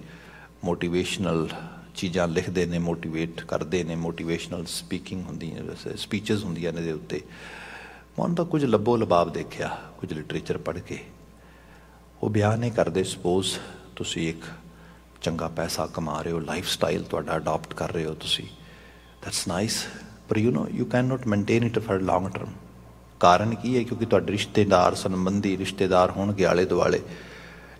ਮੋਟੀਵੇਸ਼ਨਲ ਚੀਜ਼ਾਂ ਲਿਖਦੇ ਨੇ ਮੋਟੀਵੇਟ ਕਰਦੇ ਨੇ ਮੋਟੀਵੇਸ਼ਨਲ ਸਪੀਕਿੰਗ ਹੁੰਦੀ ਹੈ ਜਿਵੇਂ ਸਪੀਚਸ ਹੁੰਦੀਆਂ ਨੇ ਦੇ ਉੱਤੇ ਮਨ ਤਾਂ ਕੁਝ ਲੱਭੋ ਲਬਾਬ ਦੇਖਿਆ ਕੁਝ ਲਿਟਰੇਚਰ ਪੜ੍ਹ ਕੇ ਉਹ ਬਿਆਨ ਨਹੀਂ ਕਰਦੇ ਸਪੋਜ਼ ਤੁਸੀਂ ਇੱਕ ਚੰਗਾ ਪੈਸਾ ਕਮਾ ਰਹੇ ਹੋ ਲਾਈਫ ਸਟਾਈਲ ਤੁਹਾਡਾ ਅਡਾਪਟ ਕਰ ਰਹੇ ਹੋ ਤੁਸੀਂ ਦੈਟਸ ਨਾਈਸ ਪਰ you know you can not maintain it for long term ਕਾਰਨ ਕੀ ਹੈ ਕਿਉਂਕਿ ਤੁਹਾਡੇ ਰਿਸ਼ਤੇਦਾਰ ਸੰਬੰਧੀ ਰਿਸ਼ਤੇਦਾਰ ਹੋਣਗੇ ਆਲੇ ਦੁਆਲੇ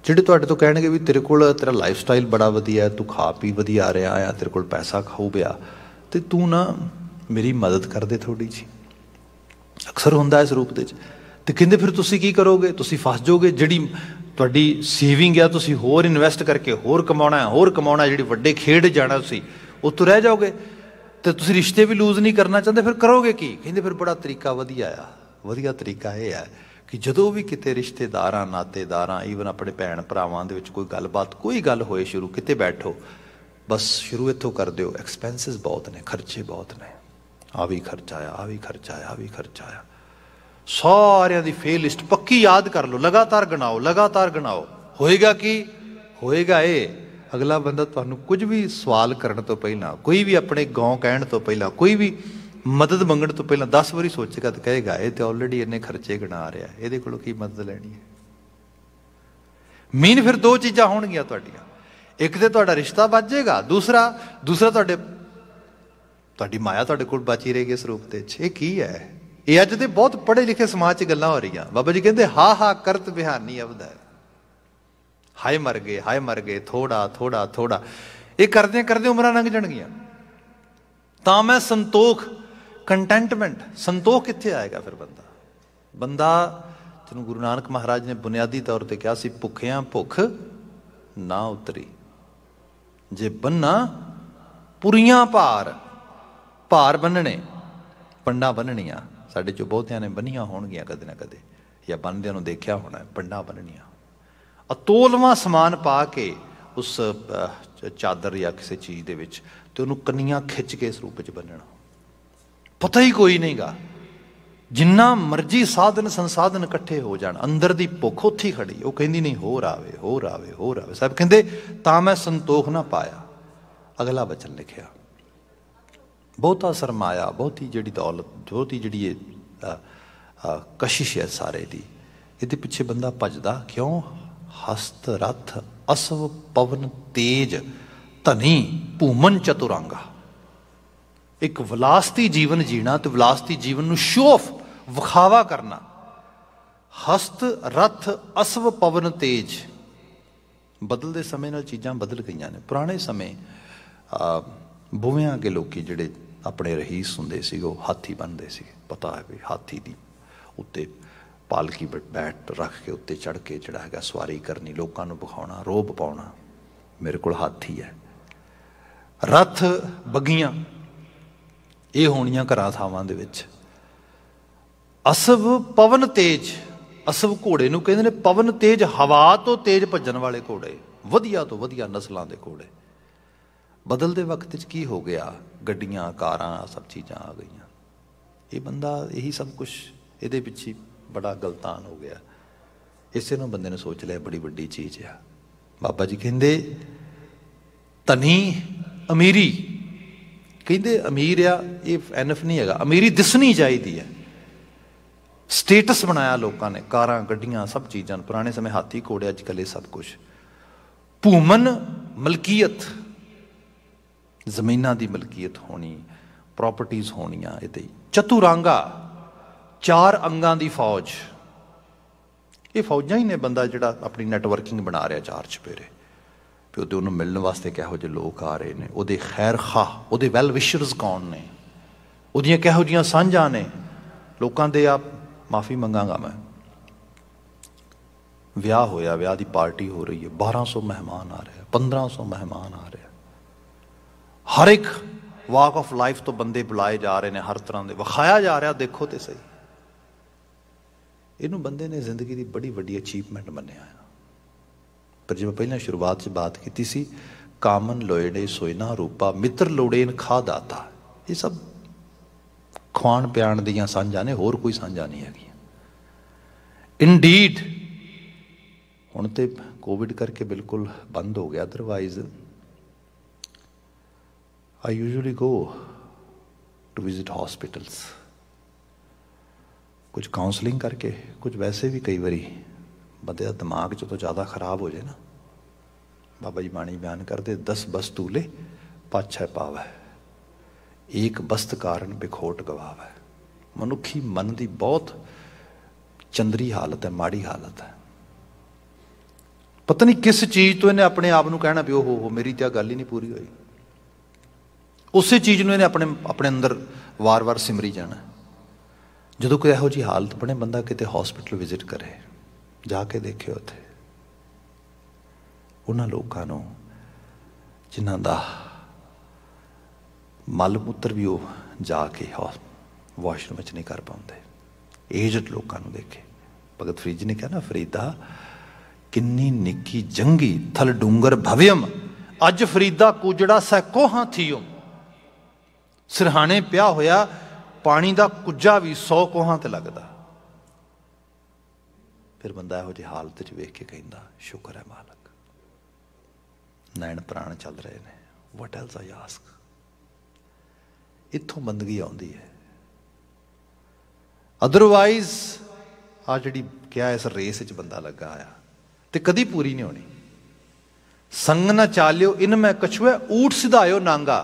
ਜਿਹੜੇ ਤੁਹਾਡੇ ਤੋਂ ਕਹਿਣਗੇ ਵੀ ਤੇਰੇ ਕੋਲ ਤੇਰਾ ਲਾਈਫ ਸਟਾਈਲ ਬੜਾ ਵਧੀਆ ਤੂੰ ਖਾ ਪੀ ਵਧੀਆ ਆ ਰਿਹਾ ਆ ਤੇਰੇ ਕੋਲ ਪੈਸਾ ਖਾਉ ਪਿਆ ਤੇ ਤੂੰ ਨਾ ਮੇਰੀ ਮਦਦ ਕਰ ਦੇ ਥੋੜੀ ਜੀ ਅਕਸਰ ਹੁੰਦਾ ਇਸ ਰੂਪ ਦੇ ਵਿੱਚ ਤੇ ਕਹਿੰਦੇ ਫਿਰ ਤੁਸੀਂ ਕੀ ਕਰੋਗੇ ਤੁਸੀਂ ਫਸ ਜਾਓਗੇ ਜਿਹੜੀ ਤੁਹਾਡੀ ਸੇਵਿੰਗ ਆ ਤੁਸੀਂ ਹੋਰ ਇਨਵੈਸਟ ਕਰਕੇ ਹੋਰ ਕਮਾਉਣਾ ਹੋਰ ਕਮਾਉਣਾ ਜਿਹੜੀ ਵੱਡੇ ਖੇਡ ਜਾਣਾ ਤੁਸੀਂ ਉੱਤੋਂ ਰਹਿ ਜਾਓਗੇ ਤੇ ਤੁਸੀਂ ਰਿਸ਼ਤੇ ਵੀ ਲੂਜ਼ ਨਹੀਂ ਕਰਨਾ ਚਾਹੁੰਦੇ ਫਿਰ ਕਰੋਗੇ ਕੀ ਕਹਿੰਦੇ ਫਿਰ ਬੜਾ ਤਰੀਕਾ ਵਧੀਆ ਆ ਵਧੀਆ ਤਰੀਕਾ ਇਹ ਆ ਕਿ ਜਦੋਂ ਵੀ ਕਿਤੇ ਰਿਸ਼ਤੇਦਾਰਾਂ ਨਾਤੇਦਾਰਾਂ ਈਵਨ ਆਪਣੇ ਭੈਣ ਭਰਾਵਾਂ ਦੇ ਵਿੱਚ ਕੋਈ ਗੱਲਬਾਤ ਕੋਈ ਗੱਲ ਹੋਏ ਸ਼ੁਰੂ ਕਿਤੇ ਬੈਠੋ ਬਸ ਸ਼ੁਰੂ ਇੱਥੋਂ ਕਰ ਦਿਓ ਐਕਸਪੈਂਸਸ ਬਹੁਤ ਨੇ ਖਰਚੇ ਬਹੁਤ ਨੇ ਆ ਵੀ ਖਰਚਾ ਆ ਆ ਵੀ ਖਰਚਾ ਆ ਆ ਵੀ ਖਰਚਾ ਆ ਸਾਰਿਆਂ ਦੀ ਫੇਲ ਲਿਸਟ ਪੱਕੀ ਯਾਦ ਕਰ ਲਓ ਲਗਾਤਾਰ ਗਣਾਓ ਲਗਾਤਾਰ ਗਣਾਓ ਹੋਏਗਾ ਕੀ ਹੋਏਗਾ ਇਹ ਅਗਲਾ ਬੰਦਾ ਤੁਹਾਨੂੰ ਕੁਝ ਵੀ ਸਵਾਲ ਕਰਨ ਤੋਂ ਪਹਿਲਾਂ ਕੋਈ ਵੀ ਆਪਣੇ ਗਾਉਂ ਕਹਿਣ ਤੋਂ ਪਹਿਲਾਂ ਕੋਈ ਵੀ ਮਦਦ ਮੰਗਣ ਤੋਂ ਪਹਿਲਾਂ 10 ਵਾਰੀ ਸੋਚੇਗਾ ਤੇ ਕਹੇਗਾ ਇਹ ਤੇ ਆਲਰੇਡੀ ਇੰਨੇ ਖਰਚੇ ਗਿਣਾ ਰਿਹਾ ਇਹਦੇ ਕੋਲੋਂ ਕੀ ਮਦਦ ਲੈਣੀ ਹੈ ਮੀਨ ਫਿਰ ਦੋ ਚੀਜ਼ਾਂ ਹੋਣਗੀਆਂ ਤੁਹਾਡੀਆਂ ਇੱਕ ਤੇ ਤੁਹਾਡਾ ਰਿਸ਼ਤਾ ਵੱਜ ਜਾਏਗਾ ਦੂਸਰਾ ਦੂਸਰਾ ਤੁਹਾਡੇ ਤੁਹਾਡੀ ਮਾਇਆ ਤੁਹਾਡੇ ਕੋਲ ਬਚੀ ਰਹੇਗੀ ਇਸ ਰੂਪ ਤੇ ਛੇ ਕੀ ਹੈ ਇਹ ਅੱਜ ਦੇ ਬਹੁਤ ਪੜ੍ਹੇ ਲਿਖੇ ਸਮਾਜ 'ਚ ਗੱਲਾਂ ਹੋ ਰਹੀਆਂ ਬਾਬਾ ਜੀ ਕਹਿੰਦੇ ਹਾ ਹਾ ਕਰਤ ਬਿਹਾਨੀ ਅਬਦਾ ਹਾਏ ਮਰ ਗਏ ਹਾਏ ਮਰ ਗਏ ਥੋੜਾ ਥੋੜਾ ਥੋੜਾ ਇਹ ਕਰਦੇ ਕਰਦੇ ਉਮਰਾਂ ਲੰਘ ਜਾਣਗੀਆਂ ਤਾਂ ਮੈਂ ਸੰਤੋਖ ਕੰਟੈਂਟਮੈਂਟ ਸੰਤੋਖ ਕਿੱਥੇ ਆਏਗਾ ਫਿਰ ਬੰਦਾ ਬੰਦਾ ਜਿਹਨੂੰ ਗੁਰੂ ਨਾਨਕ ਮਹਾਰਾਜ ਨੇ ਬੁਨਿਆਦੀ ਤੌਰ ਤੇ ਕਿਹਾ ਸੀ ਭੁੱਖਿਆਂ ਭੁੱਖ ਨਾ ਉਤਰੀ ਜੇ ਬੰਨਾ ਪੁਰੀਆਂ ਭਾਰ ਭਾਰ ਬੰਨਣੇ ਪੰਡਾ ਬੰਨਣੀਆਂ ਸਾਡੇ ਚੋਂ ਬਹੁਤਿਆਂ ਨੇ ਬੰਨੀਆਂ ਹੋਣਗੀਆਂ ਕਦੇ ਨਾ ਕਦੇ ਜਾਂ ਬੰਨਦਿਆਂ ਨੂੰ ਦੇਖਿਆ ਹੋਣਾ ਪੰਡਾ ਬੰਨਣੀਆਂ ਅਤੋਲਵਾ ਸਮਾਨ ਪਾ ਕੇ ਉਸ ਚਾਦਰ ਜਾਂ ਕਿਸੇ ਚੀਜ਼ ਦੇ ਵਿੱਚ ਤੇ ਉਹਨੂੰ ਕੰਨੀਆਂ ਖਿੱਚ ਕੇ ਇਸ ਰੂਪ ਵਿੱਚ ਬੰਨਣਾ ਪਤਾ ਹੀ ਕੋਈ ਨਹੀਂਗਾ ਜਿੰਨਾ ਮਰਜੀ ਸਾਧਨ ਸੰਸਾਧਨ ਇਕੱਠੇ ਹੋ ਜਾਣ ਅੰਦਰ ਦੀ ਭੁੱਖ ਉੱਥੀ ਖੜੀ ਉਹ ਕਹਿੰਦੀ ਨਹੀਂ ਹੋਰ ਆਵੇ ਹੋਰ ਆਵੇ ਹੋਰ ਆਵੇ ਸਾਹਿਬ ਕਹਿੰਦੇ ਤਾਂ ਮੈਂ ਸੰਤੋਖ ਨਾ ਪਾਇਆ ਅਗਲਾ ਬਚਨ ਲਿਖਿਆ ਬਹੁਤਾ ਸਰਮਾਇਆ ਬਹੁਤੀ ਜਿਹੜੀ ਦੌਲਤ ਬਹੁਤੀ ਜਿਹੜੀ ਇਹ ਕਸ਼ਿਸ਼ ਹੈ ਸਾਰੇ ਦੀ ਇਹਦੇ ਪਿੱਛੇ ਬੰਦਾ ਭਜਦਾ ਕਿਉਂ ਹਸਤ ਰਥ ਅਸਵ ਪਵਨ ਤੇਜ ਧਨੀ ਭੂਮਨ ਚਤੁਰੰਗਾ ਇੱਕ ਵਿਲਾਸਤੀ ਜੀਵਨ ਜੀਣਾ ਤੇ ਵਿਲਾਸਤੀ ਜੀਵਨ ਨੂੰ ਸ਼ੋਫ ਵਿਖਾਵਾ ਕਰਨਾ ਹਸਤ ਰਥ ਅਸਵ ਪਵਨ ਤੇਜ ਬਦਲਦੇ ਸਮੇਂ ਨਾਲ ਚੀਜ਼ਾਂ ਬਦਲ ਗਈਆਂ ਨੇ ਪੁਰਾਣੇ ਸਮੇਂ ਬੁਵਿਆਂ ਕੇ ਲੋਕੀ ਜਿਹੜੇ ਆਪਣੇ ਰਹੀਸ ਹੁੰਦੇ ਸੀਗੇ ਉਹ ਹਾਥੀ ਬੰਦੇ ਸੀ ਪਤਾ ਹੈ ਵੀ ਹਾਥੀ ਦੀ ਉੱਤੇ ਪਾਲਕੀ ਬੈਠ ਰੱਖ ਕੇ ਉੱਤੇ ਚੜ ਕੇ ਜਿਹੜਾ ਹੈਗਾ ਸਵਾਰੀ ਕਰਨੀ ਲੋਕਾਂ ਨੂੰ ਬਖਾਉਣਾ ਰੋਬ ਪਾਉਣਾ ਮੇਰੇ ਕੋਲ ਹਾਥੀ ਹੈ ਰਥ ਬੱਗੀਆਂ ਇਹ ਹੋਣੀਆਂ ਘਰਾਂ ਥਾਵਾਂ ਦੇ ਵਿੱਚ ਅਸਵ ਪਵਨ ਤੇਜ ਅਸਵ ਘੋੜੇ ਨੂੰ ਕਹਿੰਦੇ ਨੇ ਪਵਨ ਤੇਜ ਹਵਾ ਤੋਂ ਤੇਜ ਭੱਜਣ ਵਾਲੇ ਘੋੜੇ ਵਧੀਆ ਤੋਂ ਵਧੀਆ ਨਸਲਾਂ ਦੇ ਘੋੜੇ ਬਦਲਦੇ ਵਕਤ 'ਚ ਕੀ ਹੋ ਗਿਆ ਗੱਡੀਆਂ ਕਾਰਾਂ ਸਭ ਚੀਜ਼ਾਂ ਆ ਗਈਆਂ ਇਹ ਬੰਦਾ ਇਹੀ ਸਭ ਕੁਝ ਇਹਦੇ ਪਿੱਛੇ ਬੜਾ ਗਲਤਾਨ ਹੋ ਗਿਆ ਇਸੇ ਨੂੰ ਬੰਦੇ ਨੇ ਸੋਚ ਲਿਆ ਬੜੀ ਵੱਡੀ ਚੀਜ਼ ਆ ਬਾਬਾ ਜੀ ਕਹਿੰਦੇ ਤਨੀ ਅਮੀਰੀ ਕਹਿੰਦੇ ਅਮੀਰ ਆ ਇਹ ਐਨਫ ਨਹੀਂ ਹੈਗਾ ਅਮੀਰੀ ਦਿਸਣੀ ਚਾਹੀਦੀ ਹੈ ਸਟੇਟਸ ਬਣਾਇਆ ਲੋਕਾਂ ਨੇ ਕਾਰਾਂ ਗੱਡੀਆਂ ਸਭ ਚੀਜ਼ਾਂ ਪੁਰਾਣੇ ਸਮੇਂ ਹਾਥੀ ਘੋੜੇ ਅੱਜ ਕੱਲੇ ਸਭ ਕੁਝ ਭੂਮਨ ਮਲਕੀਅਤ ਜ਼ਮੀਨਾਂ ਦੀ ਮਲਕੀਅਤ ਹੋਣੀ ਪ੍ਰਾਪਰਟੀਆਂ ਹੋਣੀਆਂ ਇਹਦੇ ਚਤੁਰਾਂਗਾ ਚਾਰ ਅੰਗਾਂ ਦੀ ਫੌਜ ਇਹ ਫੌਜਾਂ ਹੀ ਨੇ ਬੰਦਾ ਜਿਹੜਾ ਆਪਣੀ ਨੈਟਵਰਕਿੰਗ ਬਣਾ ਰਿਹਾ ਚਾਰ ਚਪੇਰੇ ਵੀ ਉਹਦੇ ਉਹਨੂੰ ਮਿਲਣ ਵਾਸਤੇ ਕਿਹੋ ਜਿਹੇ ਲੋਕ ਆ ਰਹੇ ਨੇ ਉਹਦੇ ਖੈਰ ਖਾ ਉਹਦੇ ਵੈਲ ਵਿਸ਼ਰਸ ਕੌਣ ਨੇ ਉਹਦੀਆਂ ਕਿਹੋ ਜੀਆਂ ਸਾਂਝਾਂ ਨੇ ਲੋਕਾਂ ਦੇ ਆ ਮਾਫੀ ਮੰਗਾਂਗਾ ਮੈਂ ਵਿਆਹ ਹੋਇਆ ਵਿਆਹ ਦੀ ਪਾਰਟੀ ਹੋ ਰਹੀ ਹੈ 1200 ਮਹਿਮਾਨ ਆ ਰਹੇ 1500 ਮਹਿਮਾਨ ਆ ਰਹੇ ਹਰ ਇੱਕ ਵਾਕ ਆਫ ਲਾਈਫ ਤੋਂ ਬੰਦੇ ਬੁਲਾਏ ਜਾ ਰਹੇ ਨੇ ਹਰ ਤਰ੍ਹਾਂ ਦੇ ਵਿਖਾਇਆ ਜਾ ਰਿਹਾ ਦੇਖੋ ਤੇ ਸਹੀ ਇਹਨੂੰ ਬੰਦੇ ਨੇ ਜ਼ਿੰਦਗੀ ਦੀ ਬੜੀ ਵੱਡੀ ਅਚੀਵਮੈਂਟ ਮੰਨਿਆ ਹੈ ਪਰ ਜਿਵੇਂ ਪਹਿਲਾਂ ਸ਼ੁਰੂਆਤ 'ਚ ਬਾਤ ਕੀਤੀ ਸੀ ਕਾਮਨ ਲੋਇੜੇ ਸੋਇਨਾ ਰੂਪਾ ਮਿੱਤਰ ਲੋੜੇਨ ਖਾ ਦਾਤਾ ਇਹ ਸਭ ਖਾਣ ਪਿਆਣ ਦੀਆਂ ਸਾਂਝਾਂ ਨੇ ਹੋਰ ਕੋਈ ਸਾਂਝਾ ਨਹੀਂ ਹੈਗੀ ਇਨਡੀਡ ਹੁਣ ਤੇ ਕੋਵਿਡ ਕਰਕੇ ਬਿਲਕੁਲ ਬੰਦ ਹੋ ਗਿਆ otherwise I usually go to visit hospitals. ਕੁਝ ਕਾਉਂਸਲਿੰਗ ਕਰਕੇ ਕੁਝ ਵੈਸੇ ਵੀ ਕਈ ਵਾਰੀ ਬੰਦੇ ਦਾ ਦਿਮਾਗ ਜਦੋਂ ਜ਼ਿਆਦਾ ਖਰਾਬ ਹੋ ਜਾਏ ਨਾ ਬਾਬਾ ਜੀ ਬਾਣੀ ਬਿਆਨ ਕਰਦੇ 10 ਬਸਤੂਲੇ ਪਾਛੈ ਪਾਵੈ ਏਕ ਬਸਤ ਕਾਰਨ ਬਿਖੋਟ ਗਵਾਵੈ ਮਨੁੱਖੀ ਮਨ ਦੀ ਬਹੁਤ ਚੰਦਰੀ ਹਾਲਤ ਹੈ ਮਾੜੀ ਹਾਲਤ ਹੈ ਪਤਾ ਨਹੀਂ ਕਿਸ ਚੀਜ਼ ਤੋਂ ਇਹਨੇ ਆਪਣੇ ਆਪ ਨੂੰ ਕਹਿਣਾ ਪਿਓ ਹੋ ਮੇਰੀ ਤਾਂ ਗੱਲ ਹੀ ਨਹੀਂ ਪੂਰੀ ਹੋਈ ਉਸੇ ਚੀਜ਼ ਨੂੰ ਇਹਨੇ ਆਪਣੇ ਆਪਣੇ ਅੰਦਰ ਵਾਰ-ਵਾਰ ਸਿਮਰੀ ਜਾਣਾ ਜਦੋਂ ਕੋਈ ਇਹੋ ਜੀ ਹਾਲਤ ਬਣੇ ਬੰਦਾ ਕਿਤੇ ਹਸਪੀਟਲ ਵਿਜ਼ਿਟ ਕਰੇ ਜਾ ਕੇ ਦੇਖਿਓ ਉੱਥੇ ਉਹਨਾਂ ਲੋਕਾਂ ਨੂੰ ਜਿਨ੍ਹਾਂ ਦਾ ਮਲ ਮੂਤਰ ਵੀ ਉਹ ਜਾ ਕੇ ਵਾਸ਼ਰੂਮ ਵਿੱਚ ਨਹੀਂ ਕਰ ਪਾਉਂਦੇ ਏਜਡ ਲੋਕਾਂ ਨੂੰ ਦੇਖੇ ਭਗਤ ਫਰੀਦ ਜੀ ਨੇ ਕਿਹਾ ਨਾ ਫਰੀਦਾ ਕਿੰਨੀ ਨਿੱਕੀ ਜੰਗੀ ਥਲ ਡੂੰਗਰ ਭਵਯਮ ਅੱਜ ਫਰੀਦਾ ਕੂਜੜਾ ਸੈਕੋ ਹਾਂ ਥੀਓ ਸਿਰਹਾਣੇ ਪਿਆ ਹੋਇਆ ਪਾਣੀ ਦਾ ਕੁੱਜਾ ਵੀ 100 ਕੋਹਾਂ ਤੇ ਲੱਗਦਾ ਫਿਰ ਬੰਦਾ ਇਹੋ ਜਿਹੀ ਹਾਲਤ 'ਚ ਵੇਖ ਕੇ ਕਹਿੰਦਾ ਸ਼ੁਕਰ ਹੈ ਮਾਲਕ ਨੈਣ ਪ੍ਰਾਣ ਚੱਲ ਰਹੇ ਨੇ ਵਾਟ ਐਲਸ ਆਈ ਆਸਕ ਇੱਥੋਂ ਬੰਦਗੀ ਆਉਂਦੀ ਹੈ ਅਦਰਵਾਈਜ਼ ਆ ਜਿਹੜੀ ਕਿਹਾ ਇਸ ਰੇਸ 'ਚ ਬੰਦਾ ਲੱਗਾ ਆ ਤੇ ਕਦੀ ਪੂਰੀ ਨਹੀਂ ਹੋਣੀ ਸੰਗ ਨਾ ਚਾਲਿਓ ਇਨ ਮੈਂ ਕਛੂਏ ਊਠ ਸਿਧਾਇਓ ਨਾਂਗਾ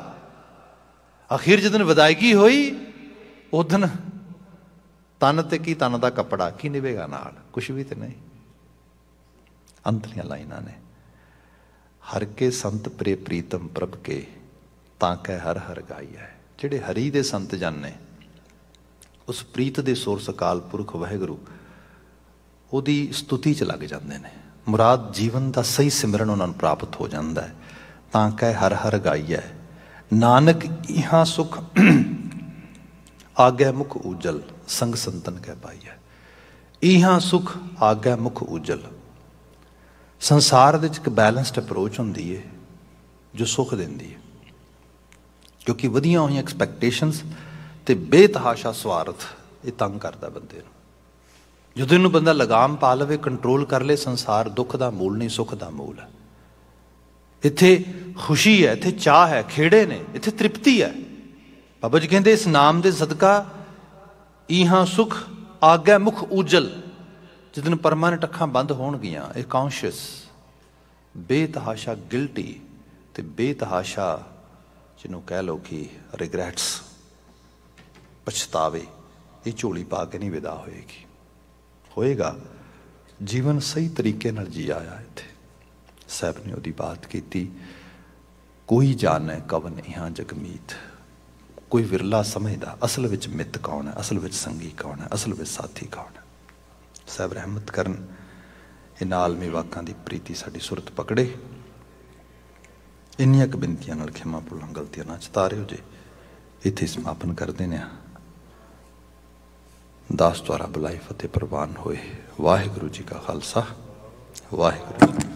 ਅਖੀਰ ਜਦੋਂ ਵਿਦਾਇਗੀ ਹੋਈ ਉਦੋਂ ਤਨ ਤੇ ਕੀ ਤਨ ਦਾ ਕੱਪੜਾ ਕੀ ਨਿਵੇਗਾ ਨਾਲ ਕੁਝ ਵੀ ਤੇ ਨਹੀਂ ਅੰਤਰੀਆਂ ਲਾਈਨਾਂ ਨੇ ਹਰ ਕੇ ਸੰਤ ਪ੍ਰੇ ਪ੍ਰੀਤਮ ਪ੍ਰਭ ਕੇ ਤਾਂ ਕਹਿ ਹਰ ਹਰ ਗਾਈਐ ਜਿਹੜੇ ਹਰੀ ਦੇ ਸੰਤ ਜਨ ਨੇ ਉਸ ਪ੍ਰੀਤ ਦੇ ਸੋਰਸ ਅਕਾਲ ਪੁਰਖ ਵਾਹਿਗੁਰੂ ਉਹਦੀ ਸਤੁਤੀ ਚ ਲੱਗ ਜਾਂਦੇ ਨੇ ਮੁਰਾਦ ਜੀਵਨ ਦਾ ਸਹੀ ਸਿਮਰਨ ਉਹਨਾਂ ਨੂੰ ਪ੍ਰਾਪਤ ਹੋ ਜਾਂਦਾ ਹੈ ਤਾਂ ਕਹਿ ਹਰ ਹਰ ਗਾਈਐ ਨਾਨਕ ਇਹਾਂ ਸੁਖ ਆਗੇ ਮੁਖ ਉਜਲ ਸੰਗ ਸੰਤਨ ਕਹਿ ਪਾਈਐ ਇਹਾਂ ਸੁਖ ਆਗੇ ਮੁਖ ਉਜਲ ਸੰਸਾਰ ਦੇ ਵਿੱਚ ਇੱਕ ਬੈਲੈਂਸਡ ਅਪਰੋਚ ਹੁੰਦੀ ਏ ਜੋ ਸੁਖ ਦਿੰਦੀ ਏ ਕਿਉਂਕਿ ਵਧੀਆਂ ਹੋਈਆਂ ਐਕਸਪੈਕਟੇਸ਼ਨਸ ਤੇ ਬੇਤਹਾਸ਼ਾ ਸਵਾਰਥ ਇਹ ਤੰਗ ਕਰਦਾ ਬੰਦੇ ਨੂੰ ਜਦੋਂ ਇਹਨੂੰ ਬੰਦਾ ਲਗਾਮ ਪਾ ਲਵੇ ਕੰਟਰੋਲ ਕਰ ਲੇ ਸੰਸਾਰ ਦੁੱਖ ਦਾ ਮੂਲ ਨਹੀਂ ਸੁਖ ਦਾ ਮੂਲ ਹੈ ਇੱਥੇ ਖੁਸ਼ੀ ਹੈ ਇੱਥੇ ਚਾਹ ਹੈ ਖੇੜੇ ਨੇ ਇੱਥੇ ਤ੍ਰਿਪਤੀ ਹੈ ਬਾਬਾ ਜੀ ਕਹਿੰਦੇ ਇਸ ਨਾਮ ਦੇ ਸਦਕਾ ਇਹਾਂ ਸੁਖ ਆਗੈ ਮੁਖ ਉਜਲ ਜਦੋਂ ਪਰਮਾਨੈਂਟ ਅੱਖਾਂ ਬੰਦ ਹੋਣਗੀਆਂ ਇਹ ਕੌਂਸ਼ੀਅਸ ਬੇਤਹਾਸ਼ਾ ਗਿਲਟੀ ਤੇ ਬੇਤਹਾਸ਼ਾ ਜਿਹਨੂੰ ਕਹਿ ਲੋ ਕਿ ਰਿਗਰੈਟਸ ਪਛਤਾਵੇ ਇਹ ਝੋਲੀ ਪਾ ਕੇ ਨਹੀਂ ਵਿਦਾ ਹੋਏਗੀ ਹੋਏਗਾ ਜੀਵਨ ਸਹੀ ਤਰੀਕੇ ਨਾਲ ਜੀ ਆਇਆ ਇੱਥੇ ਸਾਹਿਬ ਨੇ ਉਹਦੀ ਬਾਤ ਕੀਤੀ ਕੋਈ ਜਾਣੈ ਕਵਨ ਇਹਾਂ ਜਗਮੀਤ ਕੋਈ ਵਿਰਲਾ ਸਮਝਦਾ ਅਸਲ ਵਿੱਚ ਮਿੱਤ ਕੌਣ ਹੈ ਅਸਲ ਵਿੱਚ ਸੰਗੀ ਕੌਣ ਹੈ ਅਸਲ ਵਿੱਚ ਸਾਥੀ ਕੌਣ ਹੈ ਸਾਹਿਬ ਰਹਿਮਤ ਕਰਨ ਇਹਨਾਂ ਆਲਮੀ ਵਾਕਾਂ ਦੀ ਪ੍ਰੀਤੀ ਸਾਡੀ ਸੁਰਤ ਪਕੜੇ ਇੰਨੀਆਂ ਕੁ ਬਿੰਤੀਆਂ ਨਾਲ ਖਿਮਾ ਪੁੱਲਾਂ ਗਲਤੀਆਂ ਨਾ ਚਤਾਰਿਓ ਜੇ ਇੱਥੇ ਸਮਾਪਨ ਕਰ ਨੇ ਆ ਦਾਸ ਦੁਆਰਾ ਬੁਲਾਈ ਫਤਿਹ ਪ੍ਰਵਾਨ ਹੋਏ ਵਾਹਿਗੁਰੂ ਜੀ ਕਾ ਖਾਲਸਾ ਵਾਹਿਗੁਰੂ